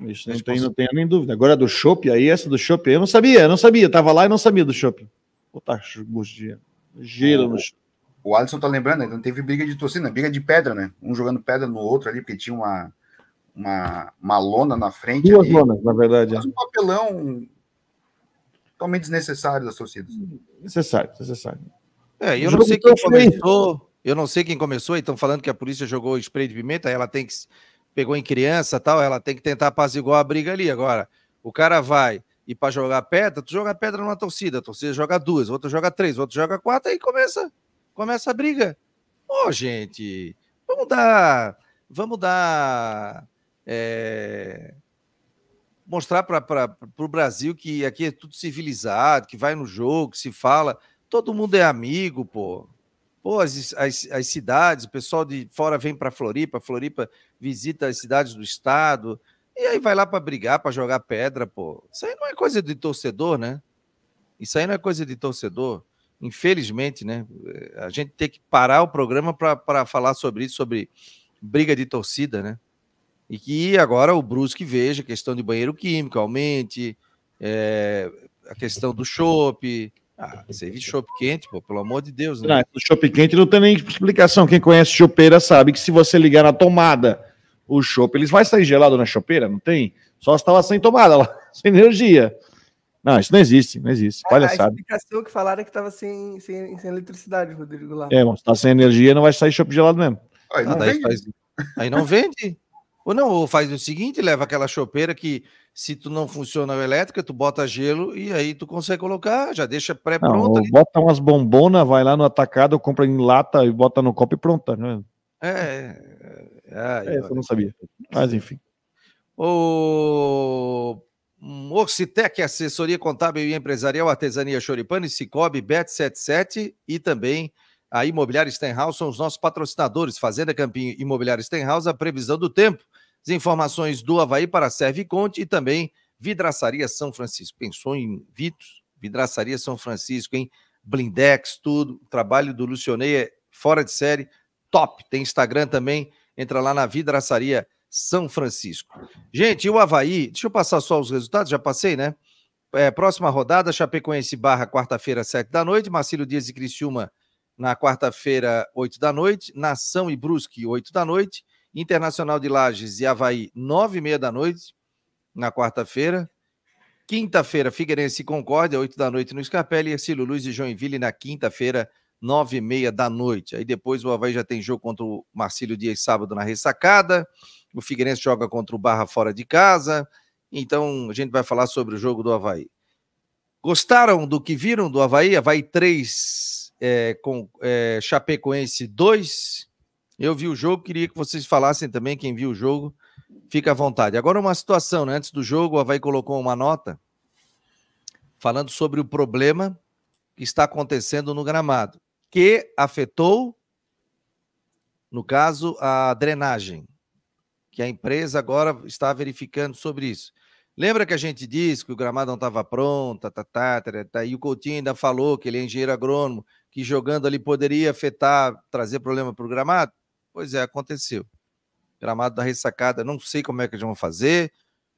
Isso não tem, não tem nem dúvida. Agora do Chopp aí, essa do Chopp, eu não sabia, eu não sabia. Eu tava lá e não sabia do Chopp. Botar gosto de no O Alisson tá lembrando, né, não teve briga de torcida, briga de pedra, né? Um jogando pedra no outro ali, porque tinha uma, uma, uma lona na frente. Duas ali. lonas, na verdade. Mas é. um papelão totalmente desnecessário das torcidas. Hum, necessário, necessário. É, eu não sei quem começou. Eu não sei quem começou, estão falando que a polícia jogou spray de pimenta, ela tem que. pegou em criança tal, ela tem que tentar apaziguar a briga ali. Agora, o cara vai e para jogar pedra, tu joga pedra numa torcida, a torcida joga duas, outro joga três, outro joga quatro, aí começa, começa a briga. Ô, oh, gente, vamos dar. Vamos dar. É, mostrar para o Brasil que aqui é tudo civilizado, que vai no jogo, que se fala todo mundo é amigo, pô. Pô, as, as, as cidades, o pessoal de fora vem para Floripa, Floripa visita as cidades do estado, e aí vai lá para brigar, para jogar pedra, pô. Isso aí não é coisa de torcedor, né? Isso aí não é coisa de torcedor. Infelizmente, né? A gente tem que parar o programa para falar sobre isso, sobre briga de torcida, né? E que agora o Brusque veja a questão de banheiro químico, aumente, é, a questão do chope, ah, então, servir de chopp quente, pô, pelo amor de Deus. Né? Não, o chopp quente não tem nem explicação. Quem conhece chopeira sabe que se você ligar na tomada o chopp, eles vai sair gelado na chopeira, não tem? Só estava sem tomada lá, sem energia. Não, isso não existe, não existe. Olha palhaçada. A explicação que falaram é que estava sem, sem, sem, eletricidade, Rodrigo, lá. É, mas está sem energia, não vai sair chopp gelado mesmo. Aí não, vende. Faz... Aí não vende. Ou não, ou faz o seguinte, leva aquela chopeira que se tu não funciona a elétrica, tu bota gelo e aí tu consegue colocar, já deixa pré-pronta. Bota umas bombonas, vai lá no atacado, compra em lata e bota no copo e pronta, né? É. Ai, é, é, é, é eu não sabia. Mas enfim. O hum, Orcitec, assessoria contábil e empresarial, artesania Choripane, Cicobi, Bet77 e também a Imobiliária Stenhouse são os nossos patrocinadores. Fazenda Campinho Imobiliária Stenhouse, a previsão do tempo. As informações do Havaí para Serve Conte e também Vidraçaria São Francisco. Pensou em Vitos? Vidraçaria São Francisco, hein? Blindex, tudo. O trabalho do Lucionei é fora de série, top. Tem Instagram também, entra lá na Vidraçaria São Francisco. Gente, e o Havaí, deixa eu passar só os resultados, já passei, né? É, próxima rodada, Chapecoense Barra, quarta-feira, sete da noite, Marcílio Dias e Criciúma na quarta-feira, oito da noite, Nação e Brusque, oito da noite, Internacional de Lages e Havaí, nove e meia da noite, na quarta-feira. Quinta-feira, Figueirense e Concórdia, oito da noite no e Ercílio Luiz e Joinville na quinta-feira, nove e meia da noite. Aí depois o Havaí já tem jogo contra o Marcílio Dias sábado na ressacada. O Figueirense joga contra o Barra fora de casa. Então a gente vai falar sobre o jogo do Havaí. Gostaram do que viram do Havaí? Havaí 3, é, com, é, Chapecoense 2. Eu vi o jogo, queria que vocês falassem também, quem viu o jogo, fica à vontade. Agora uma situação, né? Antes do jogo, o Havaí colocou uma nota falando sobre o problema que está acontecendo no gramado, que afetou, no caso, a drenagem, que a empresa agora está verificando sobre isso. Lembra que a gente disse que o gramado não estava pronto, tá, tá, tá, tá, e o Coutinho ainda falou que ele é engenheiro agrônomo, que jogando ali poderia afetar, trazer problema para o gramado? Pois é, aconteceu. Gramado da ressacada, não sei como é que eles vão fazer,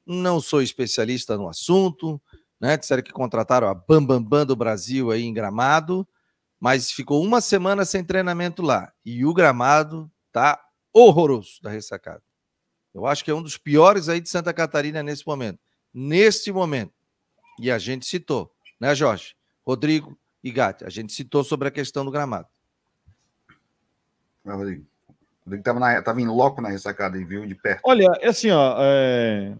não sou especialista no assunto, né? Disseram que contrataram a Bambambam Bam Bam do Brasil aí em Gramado, mas ficou uma semana sem treinamento lá. E o gramado tá horroroso da ressacada. Eu acho que é um dos piores aí de Santa Catarina nesse momento. Neste momento. E a gente citou, né, Jorge? Rodrigo e Gatti, a gente citou sobre a questão do gramado. Ah, Rodrigo. Rodrigo estava na, tava em loco na ressacada e viu de perto. Olha, é assim, ó. É...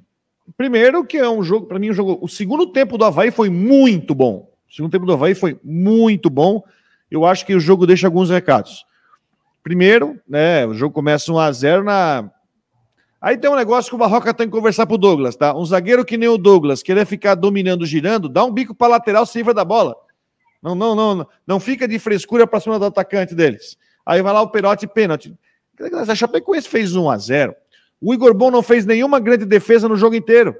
Primeiro que é um jogo, para mim, um jogo. O segundo tempo do Havaí foi muito bom. O segundo tempo do Havaí foi muito bom. Eu acho que o jogo deixa alguns recados. Primeiro, né? O jogo começa 1 a 0 na. Aí tem um negócio que o Barroca tem que conversar pro Douglas, tá? Um zagueiro que nem o Douglas, querer ficar dominando, girando, dá um bico para lateral, se livra da bola. Não, não, não, não, não fica de frescura para cima do atacante deles. Aí vai lá o Perotti pênalti. A Chapecoense fez 1 a 0 O Igor Bom não fez nenhuma grande defesa no jogo inteiro.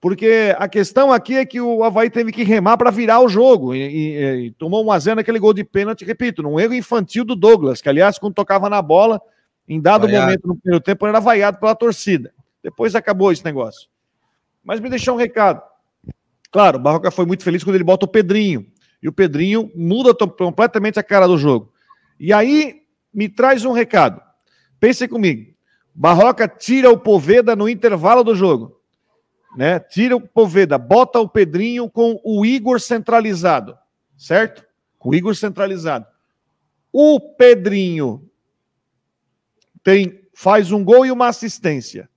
Porque a questão aqui é que o Havaí teve que remar para virar o jogo. E, e, e tomou 1 x 0 naquele gol de pênalti, repito, num erro infantil do Douglas, que aliás, quando tocava na bola, em dado vaiado. momento no primeiro tempo, era vaiado pela torcida. Depois acabou esse negócio. Mas me deixou um recado. Claro, o Barroca foi muito feliz quando ele bota o Pedrinho. E o Pedrinho muda completamente a cara do jogo. E aí me traz um recado. Pensem comigo. Barroca tira o Poveda no intervalo do jogo. Né? Tira o Poveda, bota o Pedrinho com o Igor centralizado. Certo? Com o Igor centralizado. O Pedrinho tem faz um gol e uma assistência.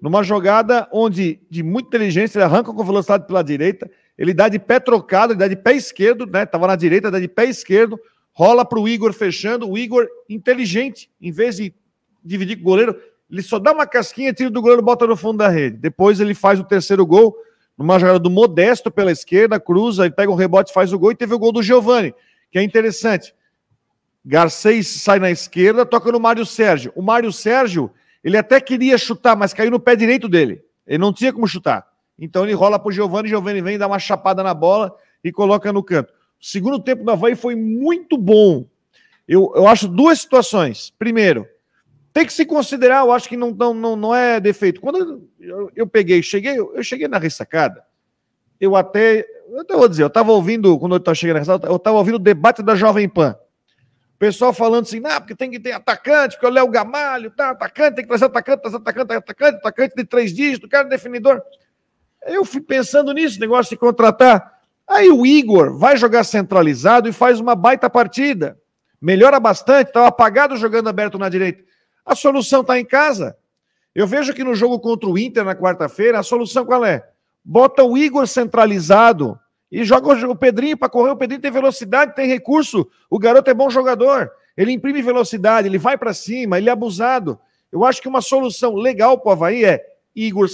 Numa jogada onde, de muita inteligência, ele arranca com velocidade pela direita, ele dá de pé trocado, ele dá de pé esquerdo, né? Tava na direita, dá de pé esquerdo, rola para o Igor fechando, o Igor inteligente, em vez de dividir com o goleiro, ele só dá uma casquinha, tira do goleiro, bota no fundo da rede. Depois ele faz o terceiro gol, numa jogada do Modesto pela esquerda, cruza, ele pega o um rebote, faz o gol e teve o gol do Giovani, que é interessante. Garcês sai na esquerda, toca no Mário Sérgio. O Mário Sérgio, ele até queria chutar, mas caiu no pé direito dele. Ele não tinha como chutar. Então ele rola para o Giovani, Giovani vem, dá uma chapada na bola e coloca no canto. O segundo tempo do Havaí foi muito bom. Eu, eu acho duas situações. Primeiro, tem que se considerar, eu acho que não, não, não, não é defeito. Quando eu, eu peguei, cheguei, eu cheguei na ressacada, eu até, eu até vou dizer, eu estava ouvindo, quando eu estava chegando na ressacada, eu estava ouvindo o debate da Jovem Pan. O pessoal falando assim, ah, porque tem que ter atacante, porque o Léo Gamalho, tá, atacante, tem que trazer atacante, trazer atacante, atacante, atacante de três dígitos o cara é definidor. Eu fui pensando nisso, negócio de contratar Aí o Igor vai jogar centralizado e faz uma baita partida. Melhora bastante, estava tá apagado jogando aberto na direita. A solução está em casa. Eu vejo que no jogo contra o Inter na quarta-feira, a solução qual é? Bota o Igor centralizado e joga o Pedrinho para correr. O Pedrinho tem velocidade, tem recurso. O garoto é bom jogador. Ele imprime velocidade, ele vai para cima, ele é abusado. Eu acho que uma solução legal para o Havaí é Igor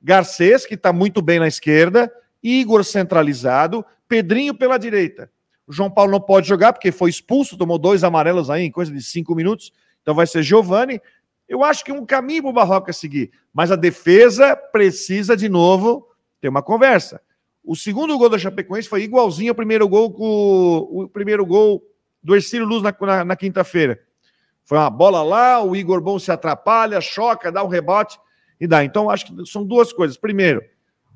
Garcês, que está muito bem na esquerda, Igor centralizado, Pedrinho pela direita. O João Paulo não pode jogar porque foi expulso, tomou dois amarelos aí em coisa de cinco minutos. Então vai ser Giovani. Eu acho que um caminho para o Barroca seguir, mas a defesa precisa de novo ter uma conversa. O segundo gol da Chapecoense foi igualzinho ao primeiro gol com o primeiro gol do Ercílio Luz na, na, na quinta-feira. Foi uma bola lá, o Igor Bom se atrapalha, choca, dá um rebote e dá. Então acho que são duas coisas. Primeiro,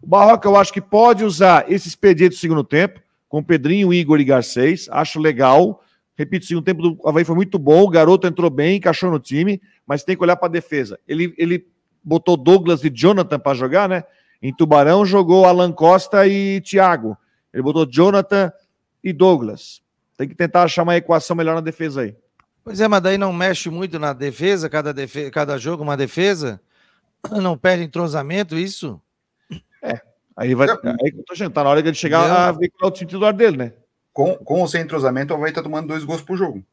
o Barroca, eu acho que pode usar esse expediente do segundo tempo, com Pedrinho, Igor e Garcês. Acho legal. Repito, o segundo tempo do Havaí foi muito bom. O garoto entrou bem, encaixou no time, mas tem que olhar para a defesa. Ele, ele botou Douglas e Jonathan para jogar, né? Em Tubarão jogou Alan Costa e Thiago. Ele botou Jonathan e Douglas. Tem que tentar achar uma equação melhor na defesa aí. Pois é, mas daí não mexe muito na defesa, cada, defesa, cada jogo uma defesa. Não perde entrosamento, isso? É. Aí vai. É. Aí tá na hora de chegar a ver qual é o titular dele, né? Com, com o sem entrosamento, o Havaí tá tomando dois gols por jogo.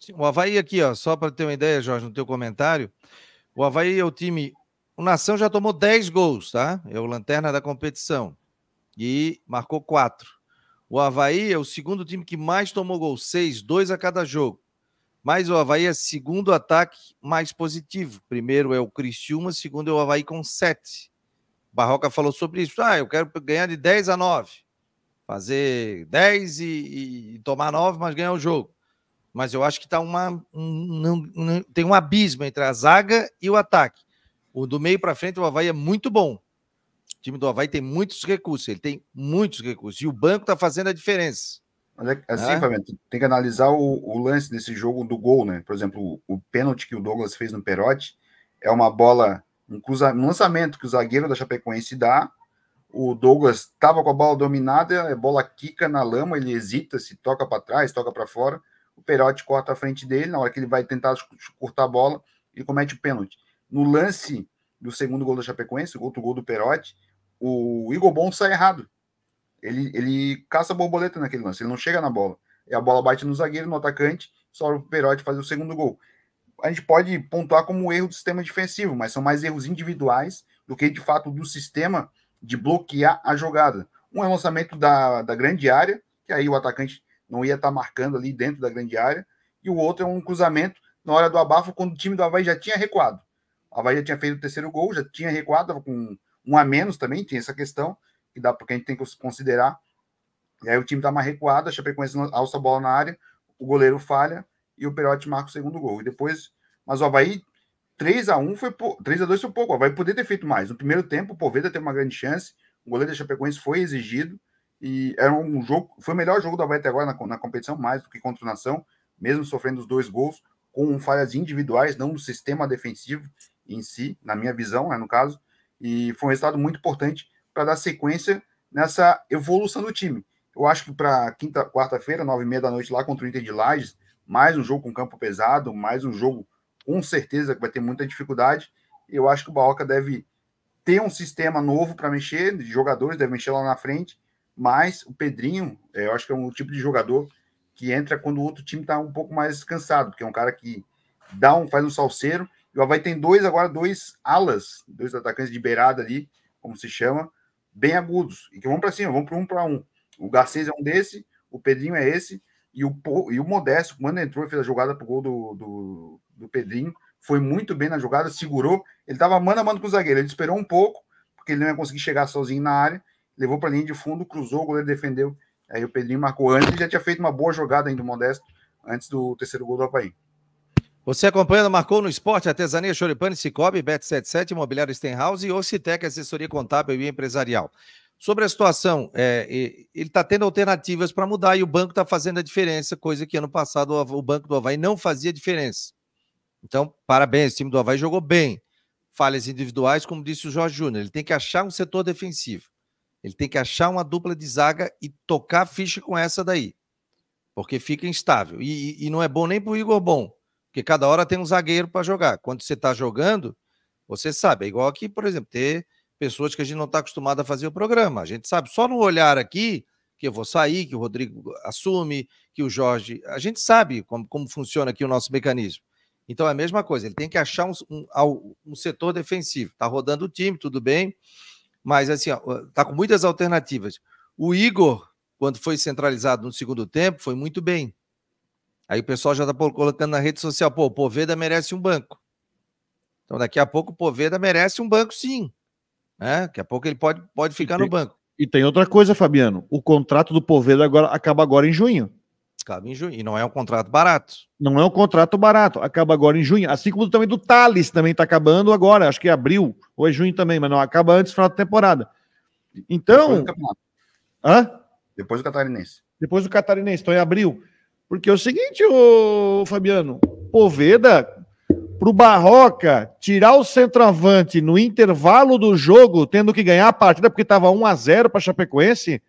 Sim, o Havaí aqui, ó, só para ter uma ideia, Jorge, no teu comentário, o Havaí é o time. O Nação já tomou 10 gols, tá? É o lanterna da competição. E marcou 4. O Havaí é o segundo time que mais tomou gols, 6, 2 a cada jogo. Mas o Havaí é segundo ataque mais positivo. Primeiro é o Criciúma, segundo é o Havaí com 7. Barroca falou sobre isso. Ah, eu quero ganhar de 10 a 9. Fazer 10 e, e tomar 9, mas ganhar o jogo. Mas eu acho que tá uma, um, tem um abismo entre a zaga e o ataque. O do meio para frente, o Havaí é muito bom. O time do Havaí tem muitos recursos, ele tem muitos recursos. E o banco está fazendo a diferença. Mas é, assim, é? tem que analisar o, o, lance desse jogo do gol, né? Por exemplo, o, o pênalti que o Douglas fez no Perotti é uma bola um, cruza, um lançamento que o zagueiro da Chapecoense dá, o Douglas estava com a bola dominada, a é bola quica na lama, ele hesita, se toca para trás, toca para fora. O Perotti corta a frente dele, na hora que ele vai tentar cortar a bola, ele comete o pênalti. No lance do segundo gol da Chapecoense, o outro gol do Perotti, o Igor Bon sai errado. Ele, ele caça a borboleta naquele lance, ele não chega na bola. E a bola bate no zagueiro, no atacante, só o Perotti faz o segundo gol a gente pode pontuar como erro do sistema defensivo, mas são mais erros individuais do que de fato do sistema de bloquear a jogada. Um é o lançamento da, da grande área, que aí o atacante não ia estar tá marcando ali dentro da grande área, e o outro é um cruzamento na hora do abafo, quando o time do Havaí já tinha recuado. O Havaí já tinha feito o terceiro gol, já tinha recuado, com um a menos também, tinha essa questão, que dá porque a gente tem que considerar. E aí o time está mais recuado a Chapecoense alça a bola na área, o goleiro falha, e o Perotti marca o segundo gol. E depois, mas o Havaí 3 a 1 foi 3 a 2 foi pouco. O Havaí poderia ter feito mais. No primeiro tempo, o Poveda teve uma grande chance. O goleiro da Chapecoense foi exigido e era um jogo, foi o melhor jogo do Havaí até agora na, na competição, mais do que contra o Nação, mesmo sofrendo os dois gols com falhas individuais, não do sistema defensivo em si, na minha visão, né, no caso, e foi um resultado muito importante para dar sequência nessa evolução do time. Eu acho que para quinta, quarta-feira, nove e meia da noite, lá contra o Inter de Lages, mais um jogo com campo pesado, mais um jogo com certeza que vai ter muita dificuldade. Eu acho que o Barroca deve ter um sistema novo para mexer, de jogadores, deve mexer lá na frente, mas o Pedrinho, é, eu acho que é um tipo de jogador que entra quando o outro time está um pouco mais cansado, porque é um cara que dá um, faz um salseiro, e o Havaí tem dois agora, dois alas, dois atacantes de beirada ali, como se chama, bem agudos, e que vão para cima, vão para um para um. O Garcês é um desse, o Pedrinho é esse, e o, e o Modesto, quando entrou e fez a jogada para o gol do, do, do Pedrinho, foi muito bem na jogada, segurou. Ele estava mano a mano com o zagueiro. Ele esperou um pouco, porque ele não ia conseguir chegar sozinho na área. Levou para a linha de fundo, cruzou, o goleiro defendeu. Aí o Pedrinho marcou antes e já tinha feito uma boa jogada ainda, o Modesto, antes do terceiro gol do Apaí. Você acompanhando, marcou no esporte, artesania, choripane, Cicobi, Bet77, Imobiliário Stenhouse e Ocitec, assessoria contábil e empresarial. Sobre a situação, é, ele está tendo alternativas para mudar e o banco está fazendo a diferença, coisa que ano passado o banco do Havaí não fazia diferença. Então, parabéns, o time do Havaí jogou bem. Falhas individuais, como disse o Jorge Júnior, ele tem que achar um setor defensivo. Ele tem que achar uma dupla de zaga e tocar ficha com essa daí. Porque fica instável. E, e não é bom nem para o Igor Bom, porque cada hora tem um zagueiro para jogar. Quando você está jogando, você sabe. É igual aqui, por exemplo, ter pessoas que a gente não está acostumado a fazer o programa. A gente sabe, só no olhar aqui, que eu vou sair, que o Rodrigo assume, que o Jorge. A gente sabe como, como funciona aqui o nosso mecanismo. Então é a mesma coisa, ele tem que achar um, um, um setor defensivo. Está rodando o time, tudo bem, mas assim, está com muitas alternativas. O Igor, quando foi centralizado no segundo tempo, foi muito bem. Aí o pessoal já está colocando na rede social, pô, o Poveda merece um banco. Então daqui a pouco o Poveda merece um banco, sim. Né? Daqui a pouco ele pode, pode ficar tem, no banco. E tem outra coisa, Fabiano. O contrato do Poveda agora acaba agora em junho. Acaba em junho. E não é um contrato barato. Não é um contrato barato. Acaba agora em junho. Assim como também do Thales também está acabando agora. Acho que é abril ou é junho também, mas não acaba antes do final da temporada. Então. Depois do, Hã? Depois do Catarinense. Depois do Catarinense, então é abril. Porque é o seguinte, ô Fabiano, Poveda para o Barroca tirar o centroavante no intervalo do jogo, tendo que ganhar a partida porque estava 1 a 0 para Chapecoense,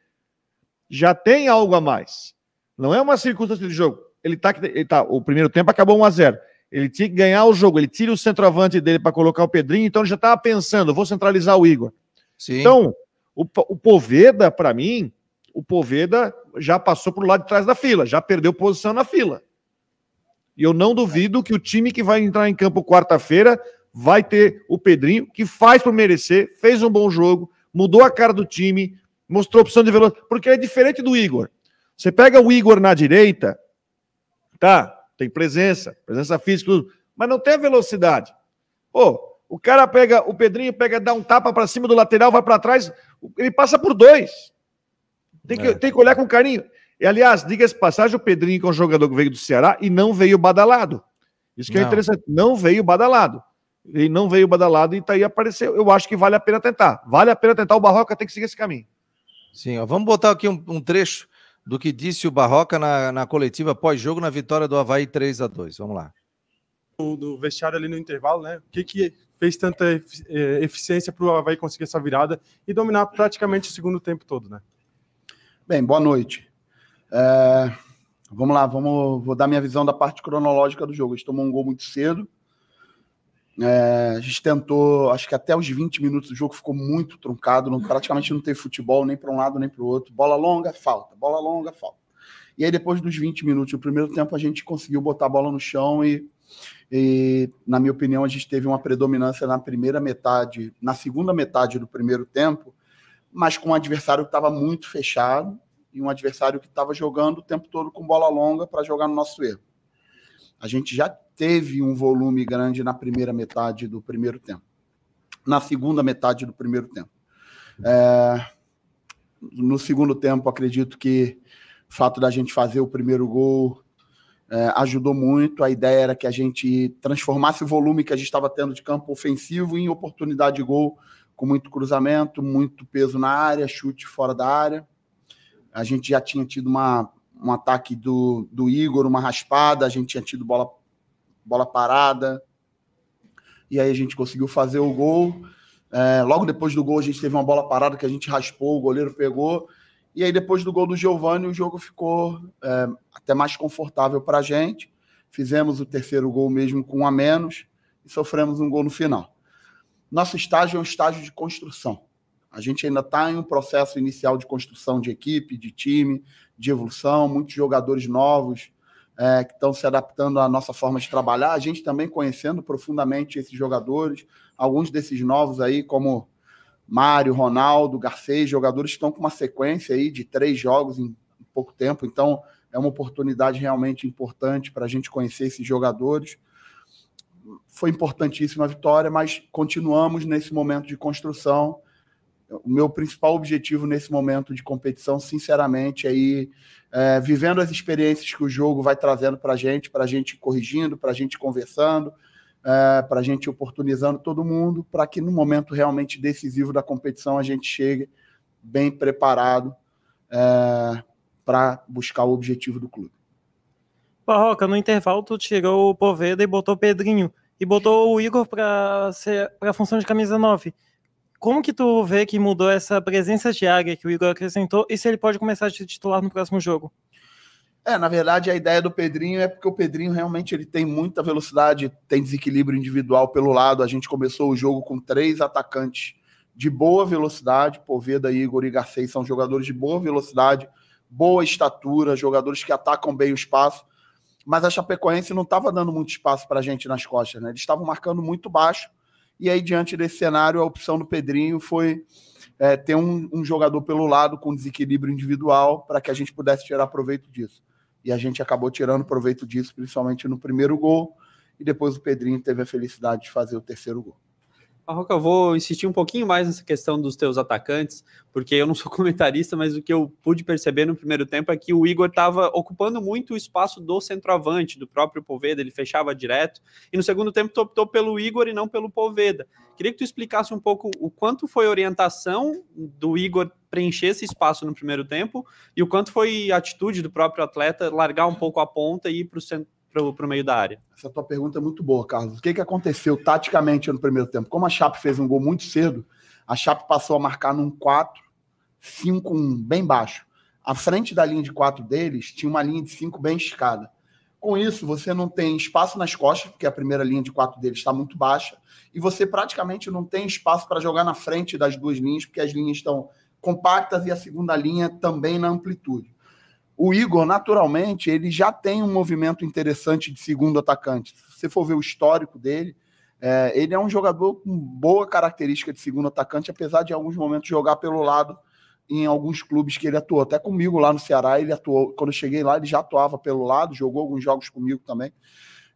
já tem algo a mais. Não é uma circunstância de jogo. Ele tá, ele tá, o primeiro tempo acabou 1 a 0. Ele tinha que ganhar o jogo, ele tira o centroavante dele para colocar o Pedrinho, então ele já estava pensando, vou centralizar o Igor. Sim. Então, o, o Poveda, para mim, o Poveda já passou para o lado de trás da fila, já perdeu posição na fila. E eu não duvido que o time que vai entrar em campo quarta-feira vai ter o Pedrinho, que faz por merecer, fez um bom jogo, mudou a cara do time, mostrou opção de velocidade, porque é diferente do Igor. Você pega o Igor na direita, tá? Tem presença, presença física, mas não tem a velocidade. Pô, o cara pega, o Pedrinho pega, dá um tapa para cima do lateral, vai para trás, ele passa por dois. Tem que, é. tem que olhar com carinho. E, aliás, diga-se passagem, o Pedrinho, que é um jogador que veio do Ceará e não veio badalado. Isso que é não. é interessante. Não veio badalado. E não veio badalado e tá aí apareceu. Eu acho que vale a pena tentar. Vale a pena tentar. O Barroca tem que seguir esse caminho. Sim, ó, vamos botar aqui um, um, trecho do que disse o Barroca na, na coletiva pós-jogo na vitória do Havaí 3 a 2 Vamos lá. Do vestiário ali no intervalo, né? O que, que fez tanta eh, eficiência para o Havaí conseguir essa virada e dominar praticamente o segundo tempo todo, né? Bem, boa noite. É, vamos lá, vamos, vou dar minha visão da parte cronológica do jogo. A gente tomou um gol muito cedo. É, a gente tentou, acho que até os 20 minutos do jogo ficou muito truncado, não, praticamente não teve futebol nem para um lado nem para o outro. Bola longa, falta, bola longa, falta. E aí, depois dos 20 minutos do primeiro tempo, a gente conseguiu botar a bola no chão e, e, na minha opinião, a gente teve uma predominância na primeira metade, na segunda metade do primeiro tempo, mas com um adversário que estava muito fechado e um adversário que estava jogando o tempo todo com bola longa para jogar no nosso erro. A gente já teve um volume grande na primeira metade do primeiro tempo, na segunda metade do primeiro tempo. É, no segundo tempo, acredito que o fato da gente fazer o primeiro gol é, ajudou muito. A ideia era que a gente transformasse o volume que a gente estava tendo de campo ofensivo em oportunidade de gol, com muito cruzamento, muito peso na área, chute fora da área a gente já tinha tido uma, um ataque do, do Igor, uma raspada, a gente tinha tido bola, bola parada. E aí a gente conseguiu fazer o gol. É, logo depois do gol, a gente teve uma bola parada que a gente raspou, o goleiro pegou. E aí, depois do gol do Giovani, o jogo ficou é, até mais confortável para a gente. Fizemos o terceiro gol mesmo com um a menos e sofremos um gol no final. Nosso estágio é um estágio de construção. A gente ainda está em um processo inicial de construção de equipe, de time, de evolução, muitos jogadores novos é, que estão se adaptando à nossa forma de trabalhar. A gente também conhecendo profundamente esses jogadores, alguns desses novos aí, como Mário, Ronaldo, Garcês, jogadores que estão com uma sequência aí de três jogos em pouco tempo. Então, é uma oportunidade realmente importante para a gente conhecer esses jogadores. Foi importantíssima a vitória, mas continuamos nesse momento de construção o meu principal objetivo nesse momento de competição, sinceramente, aí é, é, vivendo as experiências que o jogo vai trazendo para a gente, para a gente corrigindo, para a gente conversando, é, para a gente oportunizando todo mundo, para que no momento realmente decisivo da competição a gente chegue bem preparado é, para buscar o objetivo do clube. Barroca, no intervalo tu tirou o Poveda e botou o Pedrinho, e botou o Igor para a função de camisa 9 como que tu vê que mudou essa presença de Águia que o Igor acrescentou e se ele pode começar a titular no próximo jogo? É, na verdade, a ideia do Pedrinho é porque o Pedrinho realmente ele tem muita velocidade, tem desequilíbrio individual pelo lado. A gente começou o jogo com três atacantes de boa velocidade. Poveda, Igor e Garcês são jogadores de boa velocidade, boa estatura, jogadores que atacam bem o espaço. Mas a Chapecoense não estava dando muito espaço para a gente nas costas, né? Eles estavam marcando muito baixo e aí, diante desse cenário, a opção do Pedrinho foi é, ter um, um, jogador pelo lado com desequilíbrio individual para que a gente pudesse tirar proveito disso. E a gente acabou tirando proveito disso, principalmente no primeiro gol. E depois o Pedrinho teve a felicidade de fazer o terceiro gol. Marroca, eu vou insistir um pouquinho mais nessa questão dos teus atacantes, porque eu não sou comentarista, mas o que eu pude perceber no primeiro tempo é que o Igor estava ocupando muito o espaço do centroavante, do próprio Poveda, ele fechava direto, e no segundo tempo tu optou pelo Igor e não pelo Poveda. Queria que tu explicasse um pouco o quanto foi orientação do Igor preencher esse espaço no primeiro tempo e o quanto foi atitude do próprio atleta largar um pouco a ponta e ir para o centro para o meio da área. Essa tua pergunta é muito boa, Carlos. O que, que aconteceu taticamente no primeiro tempo? Como a Chape fez um gol muito cedo, a Chape passou a marcar num 4, 5, 1, bem baixo. À frente da linha de 4 deles, tinha uma linha de 5 bem esticada. Com isso, você não tem espaço nas costas, porque a primeira linha de quatro deles está muito baixa, e você praticamente não tem espaço para jogar na frente das duas linhas, porque as linhas estão compactas e a segunda linha também na amplitude o Igor, naturalmente, ele já tem um movimento interessante de segundo atacante. Se você for ver o histórico dele, é, ele é um jogador com boa característica de segundo atacante, apesar de em alguns momentos jogar pelo lado em alguns clubes que ele atuou. Até comigo lá no Ceará, ele atuou. Quando eu cheguei lá, ele já atuava pelo lado, jogou alguns jogos comigo também.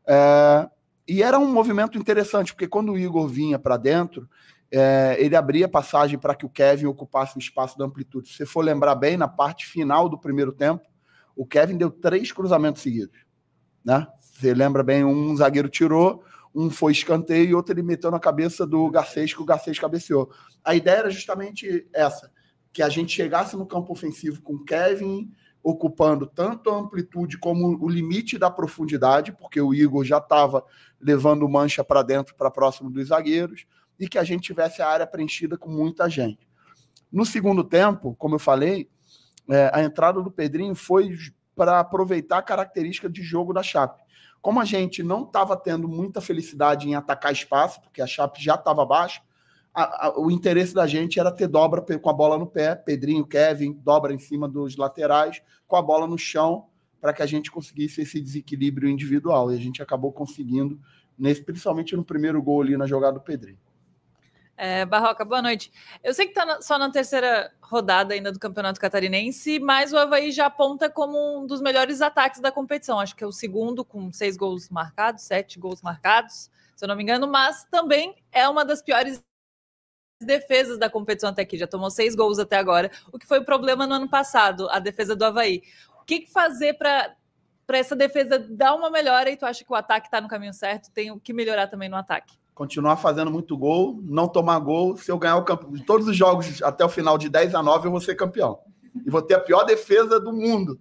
É, e era um movimento interessante, porque quando o Igor vinha para dentro, é, ele abria passagem para que o Kevin ocupasse o espaço da amplitude. Se você for lembrar bem, na parte final do primeiro tempo, o Kevin deu três cruzamentos seguidos. Né? Você lembra bem, um zagueiro tirou, um foi escanteio e outro ele meteu na cabeça do Garcês, que o Garcês cabeceou. A ideia era justamente essa, que a gente chegasse no campo ofensivo com o Kevin ocupando tanto a amplitude como o limite da profundidade, porque o Igor já estava levando mancha para dentro, para próximo dos zagueiros e que a gente tivesse a área preenchida com muita gente. No segundo tempo, como eu falei, é, a entrada do Pedrinho foi para aproveitar a característica de jogo da Chape. Como a gente não estava tendo muita felicidade em atacar espaço, porque a Chape já estava baixa, a, a, o interesse da gente era ter dobra com a bola no pé, Pedrinho, Kevin, dobra em cima dos laterais, com a bola no chão, para que a gente conseguisse esse desequilíbrio individual. E a gente acabou conseguindo, nesse, principalmente no primeiro gol ali na jogada do Pedrinho. É, Barroca, boa noite. Eu sei que está só na terceira rodada ainda do Campeonato Catarinense, mas o Havaí já aponta como um dos melhores ataques da competição. Acho que é o segundo, com seis gols marcados, sete gols marcados, se eu não me engano, mas também é uma das piores defesas da competição até aqui. Já tomou seis gols até agora, o que foi o problema no ano passado, a defesa do Havaí. O que, que fazer para essa defesa dar uma melhora e tu acha que o ataque está no caminho certo? Tem o que melhorar também no ataque? continuar fazendo muito gol, não tomar gol. Se eu ganhar o campo, de todos os jogos até o final de 10 a 9, eu vou ser campeão. E vou ter a pior defesa do mundo.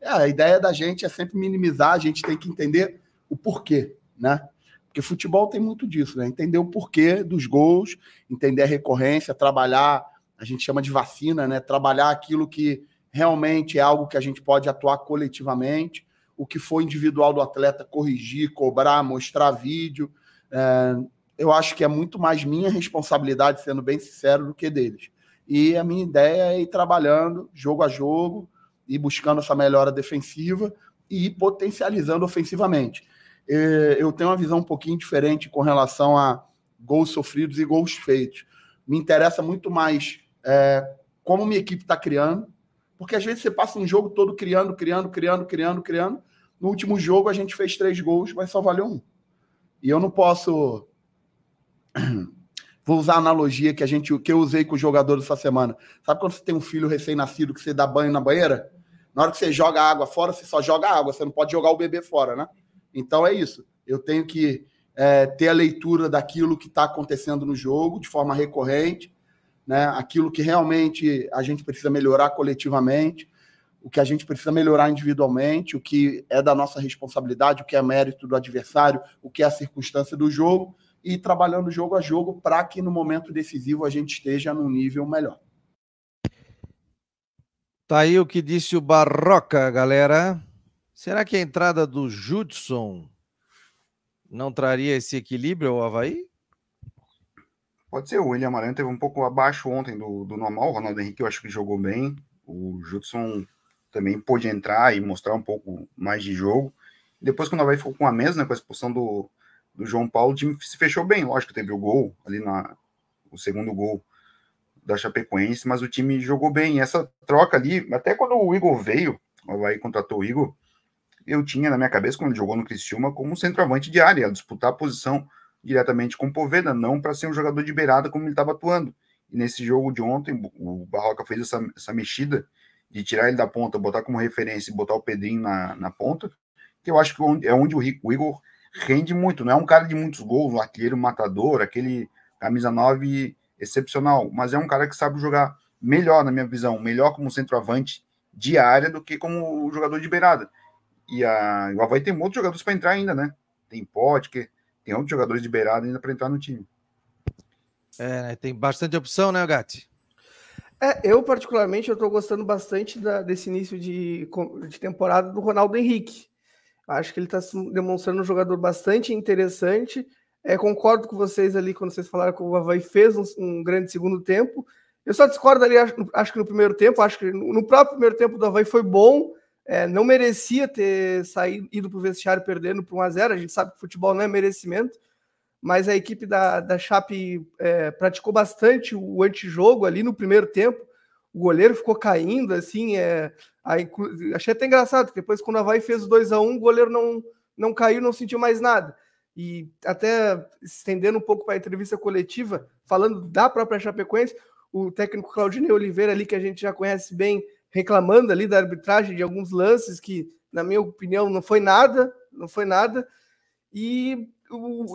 É, a ideia da gente é sempre minimizar, a gente tem que entender o porquê, né? Porque futebol tem muito disso, né? Entender o porquê dos gols, entender a recorrência, trabalhar, a gente chama de vacina, né? Trabalhar aquilo que realmente é algo que a gente pode atuar coletivamente, o que for individual do atleta, corrigir, cobrar, mostrar vídeo. É, eu acho que é muito mais minha responsabilidade, sendo bem sincero, do que deles. E a minha ideia é ir trabalhando jogo a jogo e buscando essa melhora defensiva e ir potencializando ofensivamente. Eu tenho uma visão um pouquinho diferente com relação a gols sofridos e gols feitos. Me interessa muito mais é, como minha equipe está criando, porque às vezes você passa um jogo todo criando, criando, criando, criando, criando. No último jogo a gente fez três gols, mas só valeu um. E eu não posso. Vou usar a analogia que a gente que eu usei com o jogador essa semana. Sabe quando você tem um filho recém-nascido que você dá banho na banheira? Na hora que você joga água fora, você só joga água, você não pode jogar o bebê fora, né? Então é isso. Eu tenho que é, ter a leitura daquilo que está acontecendo no jogo de forma recorrente, né? aquilo que realmente a gente precisa melhorar coletivamente, o que a gente precisa melhorar individualmente, o que é da nossa responsabilidade, o que é mérito do adversário, o que é a circunstância do jogo, e trabalhando jogo a jogo para que no momento decisivo a gente esteja num nível melhor. Tá aí o que disse o Barroca, galera. Será que a entrada do Judson não traria esse equilíbrio ao Havaí? Pode ser, o William Amaral teve um pouco abaixo ontem do, do normal, o Ronaldo Henrique eu acho que jogou bem, o Judson também pôde entrar e mostrar um pouco mais de jogo. Depois, quando o Havaí ficou com a mesma, né, com a expulsão do, do João Paulo, o time se fechou bem. Lógico, teve o gol ali na. o segundo gol da Chapecoense, mas o time jogou bem. Essa troca ali, até quando o Igor veio, o Havaí contratou o Igor, eu tinha na minha cabeça, quando jogou no Criciúma, como um centroavante de área, disputar a posição diretamente com o Poveda, não para ser um jogador de beirada como ele estava atuando. E nesse jogo de ontem, o Barroca fez essa, essa mexida de tirar ele da ponta, botar como referência e botar o Pedrinho na, na ponta, que eu acho que é onde o, Rico, o Igor rende muito. Não é um cara de muitos gols, um artilheiro matador, aquele camisa 9 excepcional, mas é um cara que sabe jogar melhor, na minha visão, melhor como centroavante de área do que como jogador de beirada. E a, o Havaí tem outros jogadores para entrar ainda, né? Tem que tem outros jogadores de beirada ainda para entrar no time. É, né? tem bastante opção, né, Gatti? É, eu particularmente eu estou gostando bastante da, desse início de, de temporada do Ronaldo Henrique. Acho que ele está demonstrando um jogador bastante interessante. É, concordo com vocês ali quando vocês falaram que o Havaí fez um, um grande segundo tempo. Eu só discordo ali, acho, acho, que no primeiro tempo, acho que no próprio primeiro tempo do Havaí foi bom. É, não merecia ter saído, ido para o vestiário perdendo por 1 a 0 A gente sabe que futebol não é merecimento mas a equipe da, da Chape é, praticou bastante o antijogo ali no primeiro tempo. O goleiro ficou caindo, assim, é, achei até engraçado, que depois quando a Havaí fez o 2 a 1 um, o goleiro não, não caiu, não sentiu mais nada. E até estendendo um pouco para a entrevista coletiva, falando da própria Chapecoense, o técnico Claudinei Oliveira ali, que a gente já conhece bem, reclamando ali da arbitragem de alguns lances que, na minha opinião, não foi nada, não foi nada. E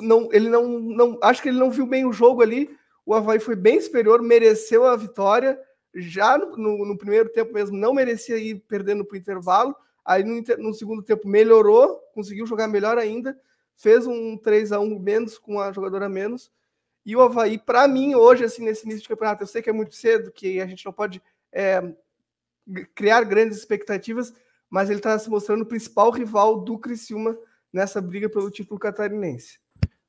não, ele não, não. Acho que ele não viu bem o jogo ali. O Havaí foi bem superior, mereceu a vitória. Já no, no, no primeiro tempo mesmo, não merecia ir perdendo para o intervalo. Aí no, no, segundo tempo melhorou, conseguiu jogar melhor ainda. Fez um 3 a 1 menos com a jogadora menos. E o Havaí, para mim, hoje, assim, nesse início de campeonato, eu sei que é muito cedo, que a gente não pode é, criar grandes expectativas, mas ele está se mostrando o principal rival do Criciúma nessa briga pelo título catarinense.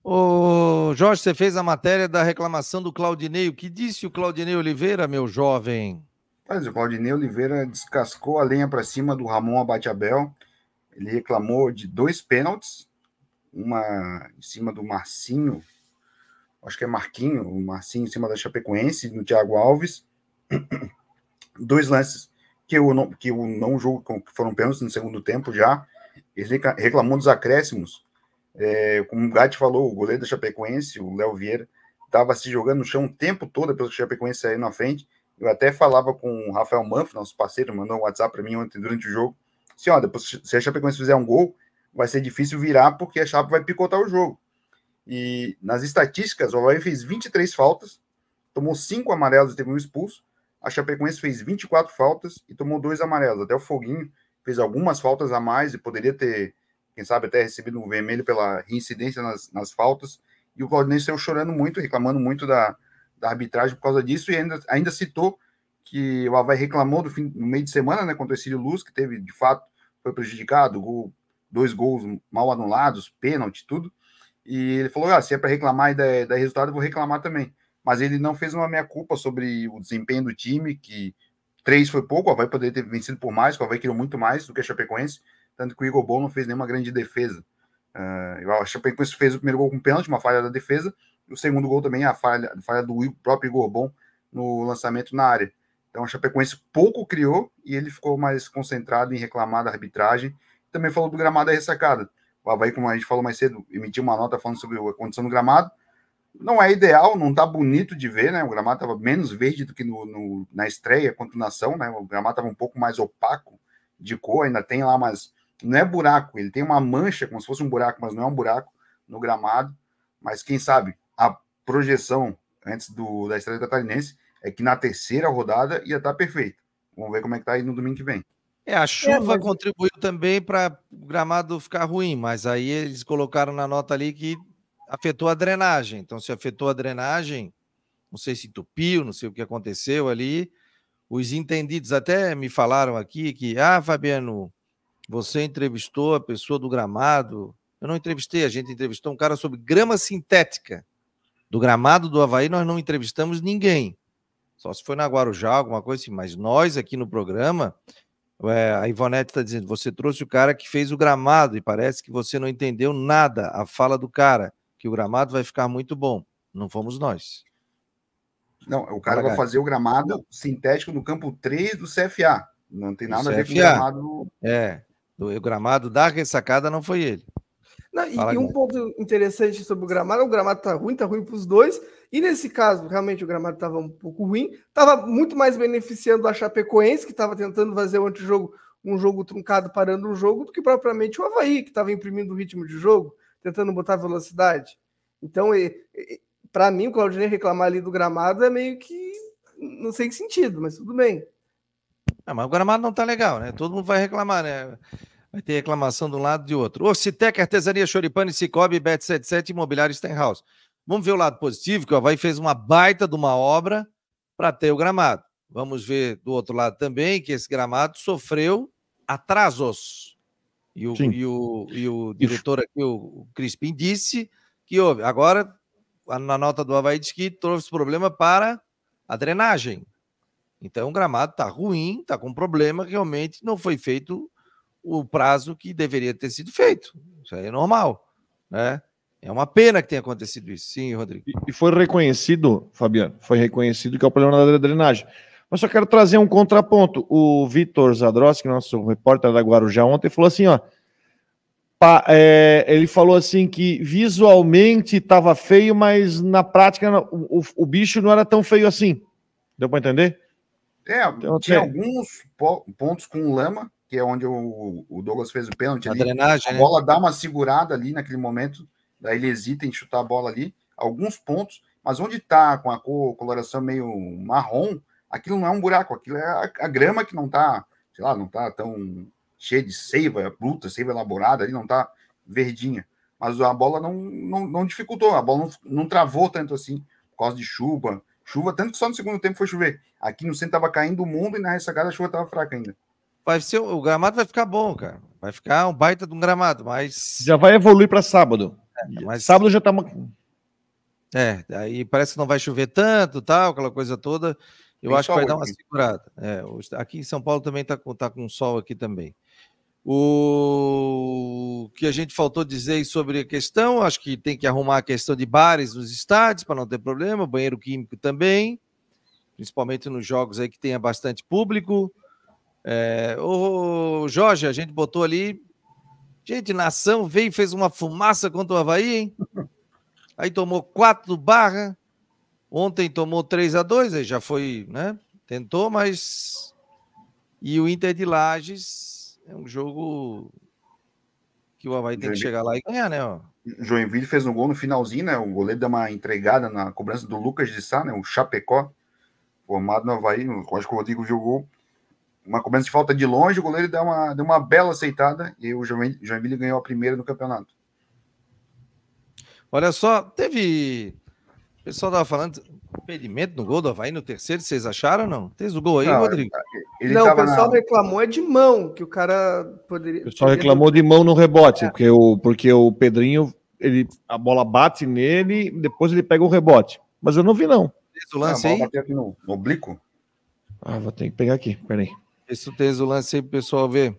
Ô, Jorge, você fez a matéria da reclamação do Claudinei. O que disse o Claudinei Oliveira, meu jovem? Mas o Claudinei Oliveira descascou a lenha para cima do Ramon Abateabel. Ele reclamou de dois pênaltis, uma em cima do Marcinho, acho que é Marquinho, o Marcinho em cima da Chapecoense, do Thiago Alves. dois lances que eu não, que eu não julgo que foram pênaltis no segundo tempo já. Eles reclamam dos acréscimos. É, como o Gatti falou, o goleiro da Chapecoense, o Léo Vieira, estava se jogando no chão o tempo todo pelo Chapecoense aí na frente. Eu até falava com o Rafael Manf, nosso parceiro, mandou um WhatsApp para mim ontem durante o jogo. Assim, ó, depois, se a Chapecoense fizer um gol, vai ser difícil virar porque a Chape vai picotar o jogo. E nas estatísticas, o Havaí fez 23 faltas, tomou 5 amarelos e teve um expulso. A Chapecoense fez 24 faltas e tomou dois amarelos. Até o Foguinho fez algumas faltas a mais e poderia ter, quem sabe, até recebido um vermelho pela reincidência nas, nas faltas. E o Claudinei saiu chorando muito, reclamando muito da, da arbitragem por causa disso, e ainda, ainda citou que o Havaí reclamou do fim, no meio de semana, né, contra o Cílio Luz, que teve, de fato, foi prejudicado, gol, dois gols mal anulados, pênalti, tudo. E ele falou: ah, se é para reclamar e dar, resultado, eu vou reclamar também. Mas ele não fez uma meia-culpa sobre o desempenho do time, que três foi pouco, o Havaí poderia ter vencido por mais, o Havaí criou muito mais do que a Chapecoense, tanto que o Igor Bom não fez nenhuma grande defesa. Uh, a Chapecoense fez o primeiro gol com pênalti, uma falha da defesa, e o segundo gol também a falha, a falha do próprio Igor Bom no lançamento na área. Então a Chapecoense pouco criou e ele ficou mais concentrado em reclamar da arbitragem. Também falou do gramado da é ressacada. O Havaí, como a gente falou mais cedo, emitiu uma nota falando sobre a condição do gramado. Não é ideal, não está bonito de ver, né? O gramado estava menos verde do que no, no, na estreia contra na Nação, né? O gramado estava um pouco mais opaco de cor, ainda tem lá, mas não é buraco, ele tem uma mancha, como se fosse um buraco, mas não é um buraco no gramado. Mas quem sabe a projeção antes do, da estreia catarinense é que na terceira rodada ia estar tá perfeito. Vamos ver como é que tá aí no domingo que vem. É, a é, chuva é, mas... contribuiu também para o gramado ficar ruim, mas aí eles colocaram na nota ali que afetou a drenagem. Então, se afetou a drenagem, não sei se entupiu, não sei o que aconteceu ali. Os entendidos até me falaram aqui que, ah, Fabiano, você entrevistou a pessoa do gramado. Eu não entrevistei, a gente entrevistou um cara sobre grama sintética. Do gramado do Havaí, nós não entrevistamos ninguém. Só se foi na Guarujá, alguma coisa assim. Mas nós aqui no programa, é, a Ivonete está dizendo: você trouxe o cara que fez o gramado e parece que você não entendeu nada a fala do cara que o gramado vai ficar muito bom. Não fomos nós. Não, o cara vai fazer o gramado sintético no campo 3 do CFA. Não tem nada CFA. a ver com o gramado. É, o gramado da ressacada não foi ele. Não, e, e, um ponto interessante sobre o gramado: o gramado tá ruim, tá ruim para os dois. E nesse caso, realmente o gramado estava um pouco ruim, Tava muito mais beneficiando a Chapecoense, que estava tentando fazer o antijogo, um jogo truncado parando o jogo, do que propriamente o Havaí, que estava imprimindo o ritmo de jogo tentando botar velocidade. Então, para mim, o Claudinei reclamar ali do gramado é meio que. Não sei que sentido, mas tudo bem. Ah, mas o gramado não tá legal, né? Todo mundo vai reclamar, né? Vai ter reclamação de um lado e de outro. O Citec Artesania Choripane, Cicobi, Bet77, Imobiliário Stenhouse. Vamos ver o lado positivo, que o Havaí fez uma baita de uma obra para ter o gramado. Vamos ver do outro lado também que esse gramado sofreu atrasos. E o, e o, e o diretor aqui, o Crispim, disse que houve. Agora, na nota do Havaí, diz que trouxe problema para a drenagem. Então, o gramado está ruim, está com problema, realmente não foi feito o prazo que deveria ter sido feito. Isso aí é normal, né? É uma pena que tenha acontecido isso, sim, Rodrigo. E foi reconhecido, Fabiano, foi reconhecido que é o problema da drenagem. Mas só quero trazer um contraponto. O Vitor Zadroski, nosso repórter da Guarujá, ontem falou assim: ó. Pa, é, ele falou assim que visualmente estava feio, mas na prática o, o, o, bicho não era tão feio assim. Deu para entender? É, então, tinha tem... alguns pontos com lama, que é onde o, o Douglas fez o pênalti. A ali. drenagem. A né? bola dá uma segurada ali naquele momento, daí ele hesita em chutar a bola ali. Alguns pontos, mas onde está com a cor, coloração meio marrom, aquilo não é um buraco, aquilo é a, a grama que não está, sei lá, não está tão cheia de seiva bruta, seiva elaborada, ali não está verdinha. Mas a bola não, não, não dificultou, a bola não, não travou tanto assim, por causa de chuva. Chuva, tanto que só no segundo tempo foi chover. Aqui no centro estava caindo o mundo e na ressacada a chuva estava fraca ainda. Vai ser, o gramado vai ficar bom, cara. Vai ficar um baita de um gramado, mas. Já vai evoluir para sábado. É, mas... Sábado já está. É, aí parece que não vai chover tanto, tal, aquela coisa toda. Eu Tem acho que vai dar uma segurada. É, aqui em São Paulo também está com, tá com sol aqui também. O que a gente faltou dizer sobre a questão, acho que tem que arrumar a questão de bares nos estádios para não ter problema, banheiro químico também, principalmente nos jogos aí que tenha bastante público. É, o Jorge, a gente botou ali. Gente, nação veio e fez uma fumaça contra o Havaí, hein? Aí tomou quatro barras. Ontem tomou 3 a 2 aí já foi, né? Tentou, mas. E o Inter de Lages é um jogo que o Havaí tem que chegar lá e ganhar, né? Ó. Joinville fez um gol no finalzinho, né? O goleiro deu uma entregada na cobrança do Lucas de Sá, né? O Chapecó, formado no Havaí. acho que o Rodrigo jogou uma cobrança de falta de longe, o goleiro deu uma, deu uma bela aceitada e o Joinville ganhou a primeira no campeonato. Olha só, teve pessoal tava falando impedimento no gol do Havaí no terceiro, vocês acharam ou não? Teve o gol aí, não, Rodrigo? Ele, não, o pessoal na... reclamou é de mão, que o cara poderia. O pessoal reclamou de mão no rebote, é. porque, o, porque o Pedrinho, ele, a bola bate nele, depois ele pega o rebote. Mas eu não vi, não. Tens o lance ah, aí? Aqui no, no oblíquo? Ah, vou ter que pegar aqui, peraí. Esse tem o lance aí pro pessoal ver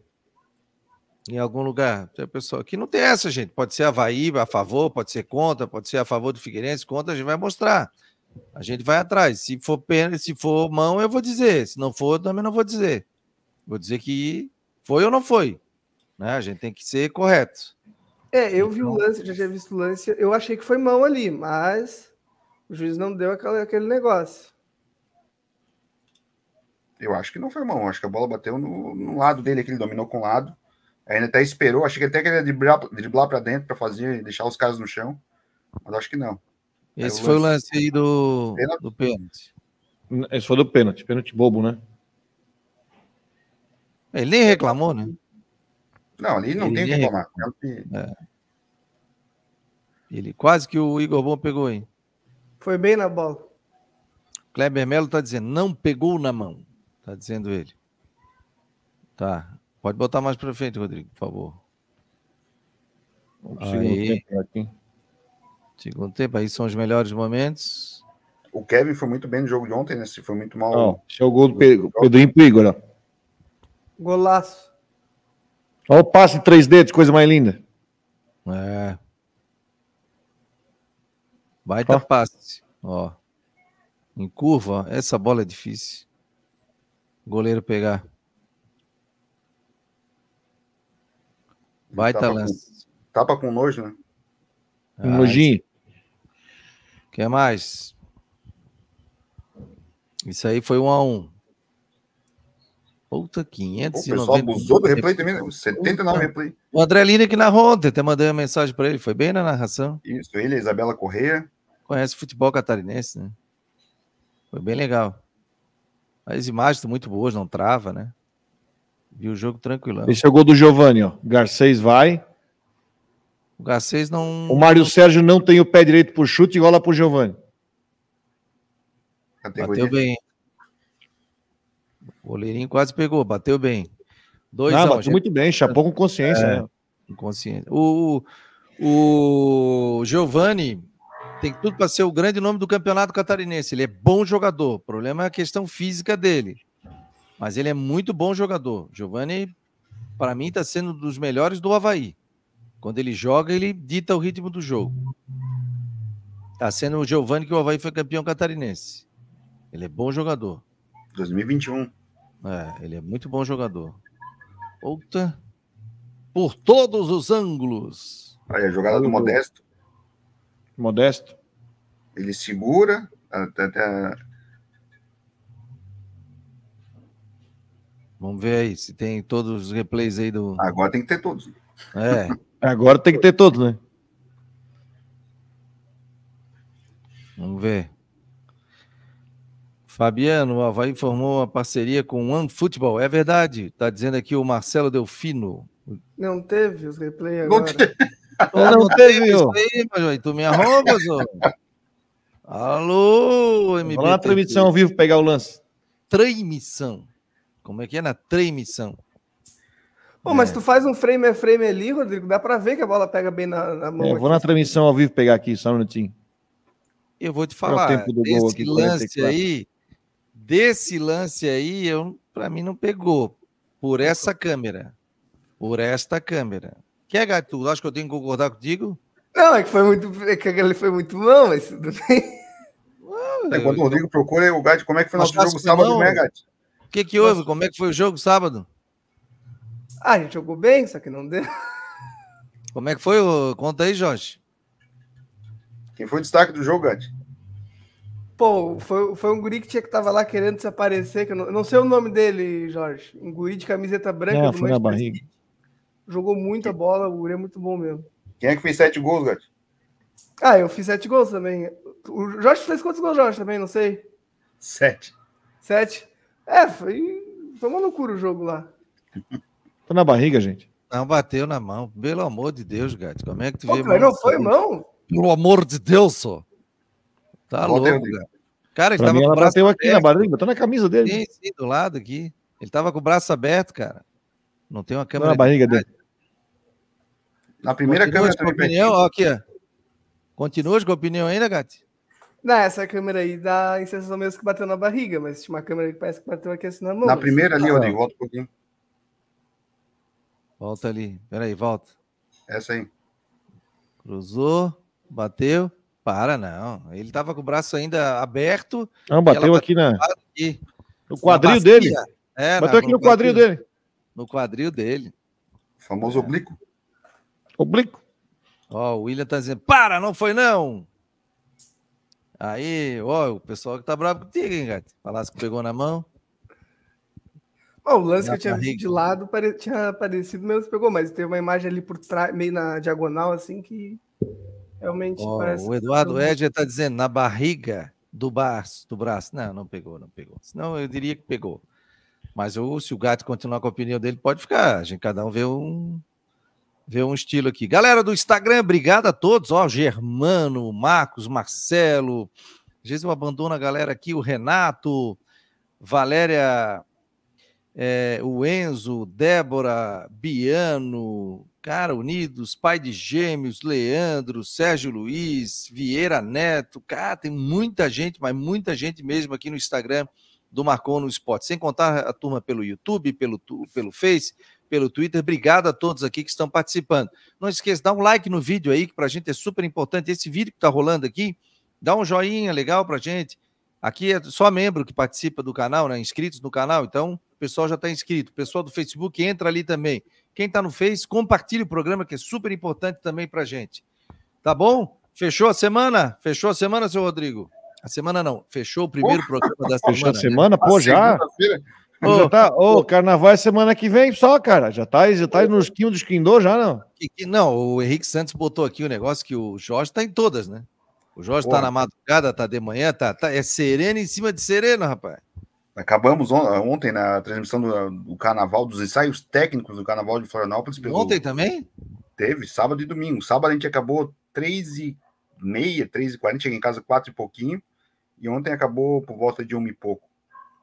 em algum lugar. Tem pessoal que não tem essa, gente. Pode ser Havaí a favor, pode ser contra, pode ser a favor do Figueirense, contra, a gente vai mostrar. A gente vai atrás. Se for pena se for mão, eu vou dizer. Se não for, também não vou dizer. Vou dizer que foi ou não foi. Né? A gente tem que ser correto. É, eu vi o então lance, já tinha visto o lance, eu achei que foi mão ali, mas o juiz não deu aquela, aquele negócio. Eu acho que não foi mão, acho que a bola bateu no, no lado dele, que ele dominou com o lado. Ainda até esperou, achei que até queria driblar, driblar para dentro para fazer, deixar os caras no chão, mas acho que não. Esse foi o lance aí do pênalti. do pênalti. Esse foi do pênalti, pênalti bobo, né? Ele nem reclamou, né? Não, ali não ele tem que reclamar. Ele... É, é. ele quase que o Igor Bom pegou aí. Foi bem na bola. Kleber Melo tá dizendo, não pegou na mão, tá dizendo ele. Tá. Pode botar mais para frente, Rodrigo, por favor. Segundo tempo, segundo tempo, aí são os melhores momentos. O Kevin foi muito bem no jogo de ontem, né? Se foi muito mal. Não, é o gol do Pedro, Pedrinho Golaço. Olha o passe 3 dedos, coisa mais linda. É. Baita ó. passe. Ó. Em curva, essa bola é difícil. goleiro pegar. Vai, tapa lance. tapa com nojo, né? um nojinho. O que mais? Isso aí foi um a um. Puta, 590. O pessoal abusou do replay também, né? 79 replay. O André Lina que narrou ontem, até mandei uma mensagem para ele, foi bem na narração. Isso, ele, a Isabela Correia. Conhece futebol catarinense, né? Foi bem legal. As imagens estão muito boas, não trava, né? Viu o jogo tranquilo. Esse é o gol do Giovani, ó. Garcês vai. O Garcês não. O Mário Sérgio não tem o pé direito pro chute e rola pro Giovani. Bateu bem. O goleirinho quase pegou, bateu bem. Dois ah, bateu muito bem, chapou com consciência, é, né? consciência. O, o Giovani tem tudo para ser o grande nome do campeonato catarinense. Ele é bom jogador. O problema é a questão física dele. Mas ele é muito bom jogador. Giovani, para mim, está sendo um dos melhores do Havaí. Quando ele joga, ele dita o ritmo do jogo. Está sendo o Giovani que o Havaí foi campeão catarinense. Ele é bom jogador. 2021. É, ele é muito bom jogador. Outra. Por todos os ângulos. Aí, a jogada do Modesto. Modesto. Ele segura, até, até Vamos ver aí se tem todos os replays aí do. Agora tem que ter todos. É. Agora tem que ter todos, né? Vamos ver. Fabiano, o Havaí formou uma parceria com o Football. É verdade, está dizendo aqui o Marcelo Delfino. Não teve os replays agora. Não, não teve, isso mas, tu me arrombas, Zô. Alô, MB. Vamos lá na transmissão ao vivo pegar o lance. Transmissão. Como é que é? Na transmissão. Pô, mas é. tu faz um frame a frame ali, Rodrigo, dá pra ver que a bola pega bem na, na mão. É, vou na transmissão ao vivo pegar aqui, só um minutinho. Eu vou te é falar, é aqui, lance 44. aí, desse lance aí, eu, pra mim não pegou. Por essa câmera. Por esta câmera. Quer, Gato? Acho que eu tenho que concordar contigo? Não, é que foi muito. É que ele foi muito bom, mas tudo bem. é, quando o Rodrigo procura o Gato, como é que foi o nosso jogo sábado, não, né, né? Gato? O que, que houve? Como é que foi o jogo sábado? Ah, a gente jogou bem, só que não deu. Como é que foi? Conta aí, Jorge. Quem foi o destaque do jogo, Gatti? Pô, foi, foi um guri que tinha que tava lá querendo se aparecer, que eu não, não sei o nome dele, Jorge. Um guri de camiseta branca. É, foi na barriga. Jogou muita bola, o guri é muito bom mesmo. Quem é que fez sete gols, Gatti? Ah, eu fiz sete gols também. O Jorge fez quantos gols, Jorge, também? Não sei. Sete. Sete? É, foi, foi uma loucura o jogo lá. Foi tá na barriga, gente? Não, bateu na mão. Pelo amor de Deus, gato. Como é que tu Pô, vê mão? Não foi assim? mão? Pelo amor de Deus, só. Tá Pô, louco, cara. Cara, ele pra tava mim, com o braço bateu aberto. aqui na barriga, tá na camisa dele. Sim, sim, do lado aqui. Ele tava com o braço aberto, cara. Não tem uma tá câmera. Não, na barriga de dele. Na primeira câmera. Com opinião, ó, aqui, ó. Continuas com a opinião ainda, gato? Não, essa câmera aí dá a sensação mesmo que bateu na barriga, mas tinha uma câmera que parece que bateu aqui assim na mão. Na assim. primeira ali, ah. Rodrigo, volta um pouquinho. Volta ali, peraí, volta. Essa aí. Cruzou, bateu. Para, não. Ele tava com o braço ainda aberto. Não, ah, bateu aqui na. Né? Aqui. No quadril na dele. É, bateu na... aqui no quadril dele. No quadril dele. O famoso é. oblíquo. Oblíquo. Ó, o William tá dizendo: para, não foi não. Aí, ó, o pessoal que tá bravo contigo, hein, gato? Falasse que pegou na mão. Bom, o lance que eu tinha visto de lado pare... tinha aparecido, menos pegou, mas tem uma imagem ali por trás, meio na diagonal, assim, que realmente parece. O Eduardo que... Edger tá dizendo, na barriga do, braço, do braço. Não, não pegou, não pegou. Senão eu diria que pegou. Mas eu, se o gato continuar com a opinião dele, pode ficar. A gente, cada um vê um, Ver um estilo aqui. Galera do Instagram, obrigado a todos. Ó, Germano, Marcos, Marcelo. Jesus abandono a galera aqui, o Renato, Valéria, é, o Enzo, Débora, Biano, cara, Unidos, Pai de Gêmeos, Leandro, Sérgio Luiz, Vieira Neto, cara, tem muita gente, mas muita gente mesmo aqui no Instagram do Marcon no Esporte, sem contar a turma pelo YouTube, pelo, pelo Face, pelo Twitter. Obrigado a todos aqui que estão participando. Não esqueça, dá um like no vídeo aí, que para a gente é super importante. Esse vídeo que está rolando aqui, dá um joinha legal para a gente. Aqui é só membro que participa do canal, né? inscritos no canal, então o pessoal já está inscrito. O pessoal do Facebook entra ali também. Quem está no Face, compartilha o programa, que é super importante também para a gente. Tá bom? Fechou a semana? Fechou a semana, seu Rodrigo? A semana não, fechou o primeiro programa da semana. Fechou a semana? Né? Pô, já? Ô, já tá, ô, ô, carnaval é semana que vem só, cara. Já tá, já tá nos quinhos dos Quindô, já não? Que, que, não, o Henrique Santos botou aqui o um negócio que o Jorge tá em todas, né? O Jorge Porra. tá na madrugada, tá de manhã, tá, tá. É sereno em cima de sereno, rapaz. Acabamos on ontem na transmissão do, do, carnaval, dos ensaios técnicos do carnaval de Florianópolis. Ontem também? Teve, sábado e domingo. Sábado a gente acabou 3 e meia, 3 e 40, cheguei em casa 4 e pouquinho. E ontem acabou por volta de 1 e pouco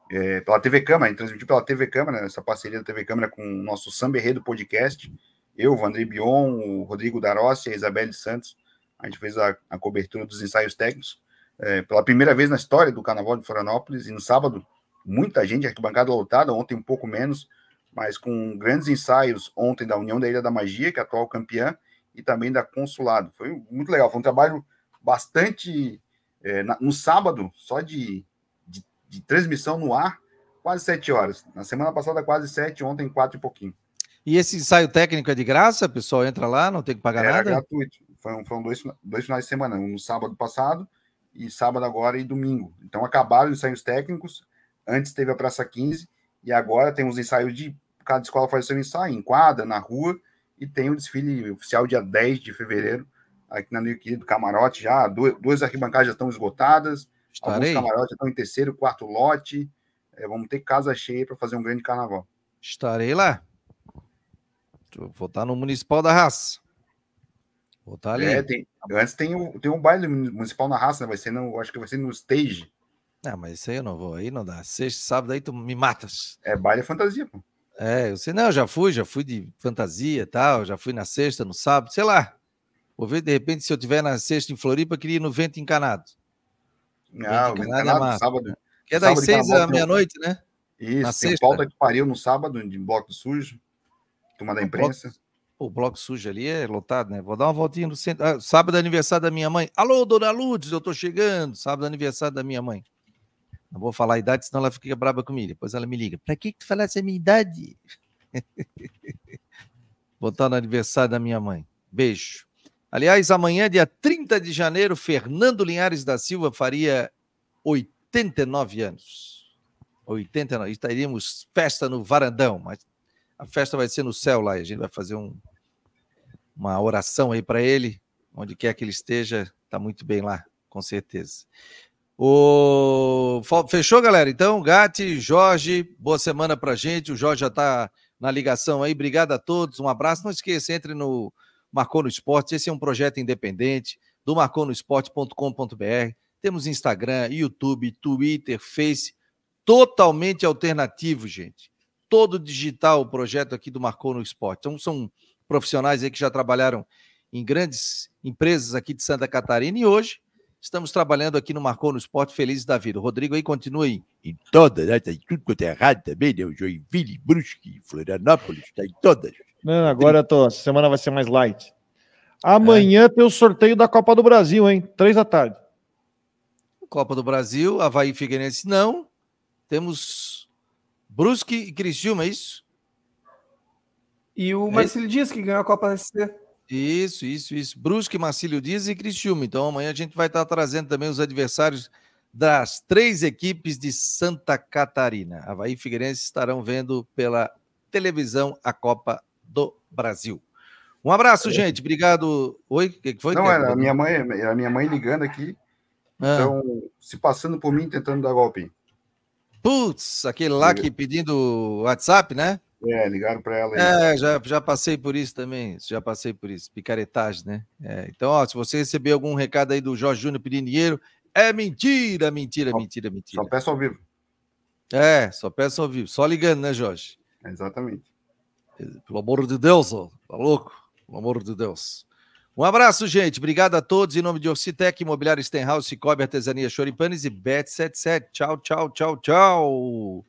é, pela TV Câmara, a gente transmitiu pela TV Câmara, essa parceria da TV Câmara com o nosso Samba do Podcast. Eu, o André Bion, o Rodrigo Darossi, a Isabelle Santos, a gente fez a, a cobertura dos ensaios técnicos. É, pela primeira vez na história do Carnaval de Florianópolis, e no sábado, muita gente, arquibancada lotada, ontem um pouco menos, mas com grandes ensaios ontem da União da Ilha da Magia, que é atual campeã, e também da Consulado. Foi muito legal, foi um trabalho bastante. É, na, no sábado, só de de transmissão no ar, quase sete horas. Na semana passada, quase sete, ontem, quatro e pouquinho. E esse ensaio técnico é de graça? O pessoal entra lá, não tem que pagar Era nada? É gratuito. Foram, foram dois, dois finais de semana, um no sábado passado e sábado agora e domingo. Então acabaram os ensaios técnicos, antes teve a Praça 15 e agora tem os ensaios de cada escola faz o seu ensaio, em quadra, na rua, e tem o desfile oficial dia 10 de fevereiro, aqui na New do Camarote já, duas arquibancadas já estão esgotadas, Estarei. Alguns camarotes estão em terceiro, quarto lote. É, vamos ter casa cheia para fazer um grande carnaval. Estarei lá. Vou estar no Municipal da Raça. Vou estar tá ali. É, tem, antes tem, um tem um baile municipal na raça, né? Vai ser no, acho que vai ser no stage. Ah, mas isso aí eu não vou, aí não dá. Sexta, sábado, aí tu me matas. É baile é fantasia, pô. É, eu sei, não, já fui, já fui de fantasia e tal, já fui na sexta, no sábado, sei lá. Vou ver, de repente, se eu tiver na sexta em Floripa, eu queria ir no vento encanado. Ah, o Mar... sábado. Que é das seis à meia-noite, né? Isso, Na tem sexta. pauta que pariu no sábado, de bloco sujo, turma da imprensa. O bloco, sujo ali é lotado, né? Vou dar uma voltinha no centro. Ah, sábado é aniversário da minha mãe. Alô, dona Ludes, eu tô chegando. Sábado é aniversário da minha mãe. Não vou falar a idade, senão ela fica braba comigo. Depois ela me liga. Pra que, que tu falasse a minha idade? Botar no aniversário da minha mãe. Beijo. Aliás, amanhã, dia 30 de janeiro, Fernando Linhares da Silva faria 89 anos. 89. E teríamos festa no varandão, mas a festa vai ser no céu lá e a gente vai fazer um, uma oração aí para ele, onde quer que ele esteja, está muito bem lá, com certeza. O... Fechou, galera? Então, Gatti, Jorge, boa semana para gente. O Jorge já está na ligação aí. Obrigado a todos, um abraço. Não esqueça, entre no Marcou no Esporte. Esse é um projeto independente do marconosport.com.br. Temos Instagram, YouTube, Twitter, Face, totalmente alternativo, gente. Todo digital o projeto aqui do Marcou no Esporte. Então, são profissionais aí que já trabalharam em grandes empresas aqui de Santa Catarina e hoje estamos trabalhando aqui no Marcou no Esporte Felizes da Vida. Rodrigo aí continua Em todas, né? Tá em tudo quanto é errado também, né? O Joinville, Brusque, Florianópolis, está em todas. Não, agora eu tô. Semana vai ser mais light. Amanhã é. tem o sorteio da Copa do Brasil, hein? Três da tarde. Copa do Brasil, Havaí Figueirense não. Temos Brusque e Criciúma, é isso? E o é Dias que ganhou a Copa SC. Isso, isso, isso. Brusque, Marcílio Dias e Criciúma. Então amanhã a gente vai estar trazendo também os adversários das três equipes de Santa Catarina. Havaí e Figueirense estarão vendo pela televisão a Copa do Brasil. Um abraço, é. gente. Obrigado. Oi, o que, foi? Não, era é, a minha mãe, era é a minha mãe ligando aqui. Ah. Então, se passando por mim, tentando dar golpe. Putz, aquele lá que pedindo WhatsApp, né? É, ligaram para ela. Aí. É, já, já passei por isso também. Já passei por isso. Picaretagem, né? É, então, ó, se você receber algum recado aí do Jorge Júnior pedindo dinheiro, é mentira, mentira, só, mentira, mentira. Só peço ao vivo. É, só peço ao vivo. Só ligando, né, Jorge? Exatamente. Pelo amor de Deus, ó, tá louco? Pelo amor de Deus. Um abraço, gente. Obrigado a todos. Em nome de Ocitec, Imobiliário Stenhouse, Cicobi, Artesania Choripanes e Bet77. Tchau, tchau, tchau, tchau.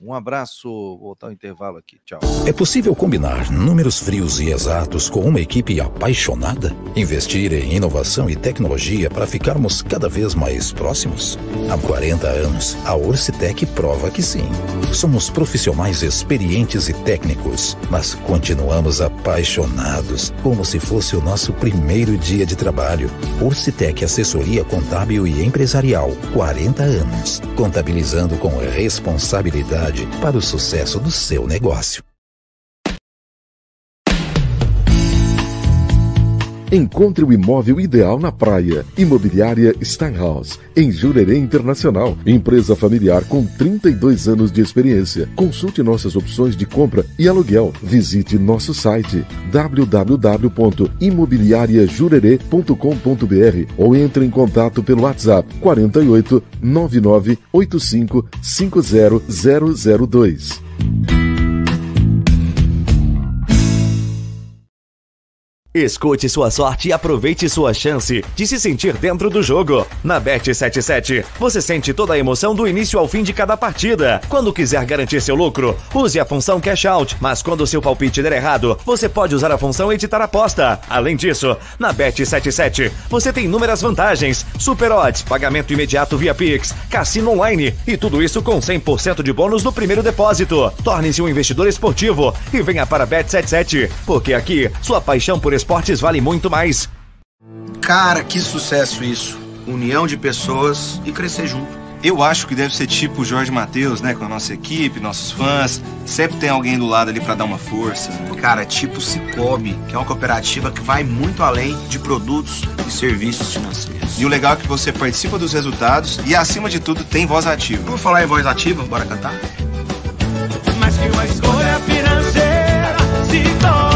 Um abraço, vou voltar ao intervalo aqui. Tchau. É possível combinar números frios e exatos com uma equipe apaixonada? Investir em inovação e tecnologia para ficarmos cada vez mais próximos? Há 40 anos, a Orcitec prova que sim. Somos profissionais experientes e técnicos, mas continuamos apaixonados, como se fosse o nosso primeiro dia de trabalho. Orcitec Assessoria Contábil e Empresarial, 40 anos, contabilizando com responsabilidade qualidade para o sucesso do seu negócio. Encontre o imóvel ideal na praia. Imobiliária Steinhaus, em Jurerê Internacional. Empresa familiar com 32 anos de experiência. Consulte nossas opções de compra e aluguel. Visite nosso site www.imobiliariajurerê.com.br ou entre em contato pelo WhatsApp 48 99 85 50002. Escute sua sorte e aproveite sua chance de se sentir dentro do jogo. Na Bet77, você sente toda a emoção do início ao fim de cada partida. Quando quiser garantir seu lucro, use a função Cash Out, mas quando seu palpite der errado, você pode usar a função Editar Aposta. Além disso, na Bet77, você tem inúmeras vantagens: super odds, pagamento imediato via Pix, cassino online e tudo isso com 100% de bônus no primeiro depósito. Torne-se um investidor esportivo e venha para Bet77, porque aqui sua paixão por esporte Esportes vale muito mais. Cara, que sucesso isso. União de pessoas e crescer junto. Eu acho que deve ser tipo o Jorge Matheus, né? Com a nossa equipe, nossos fãs. Sempre tem alguém do lado ali para dar uma força. Né? Cara, é tipo Cicobi, que é uma cooperativa que vai muito além de produtos e serviços financeiros. E o legal é que você participa dos resultados e, acima de tudo, tem voz ativa. Vamos falar em voz ativa? Bora cantar? Mas que uma escolha financeira se torna.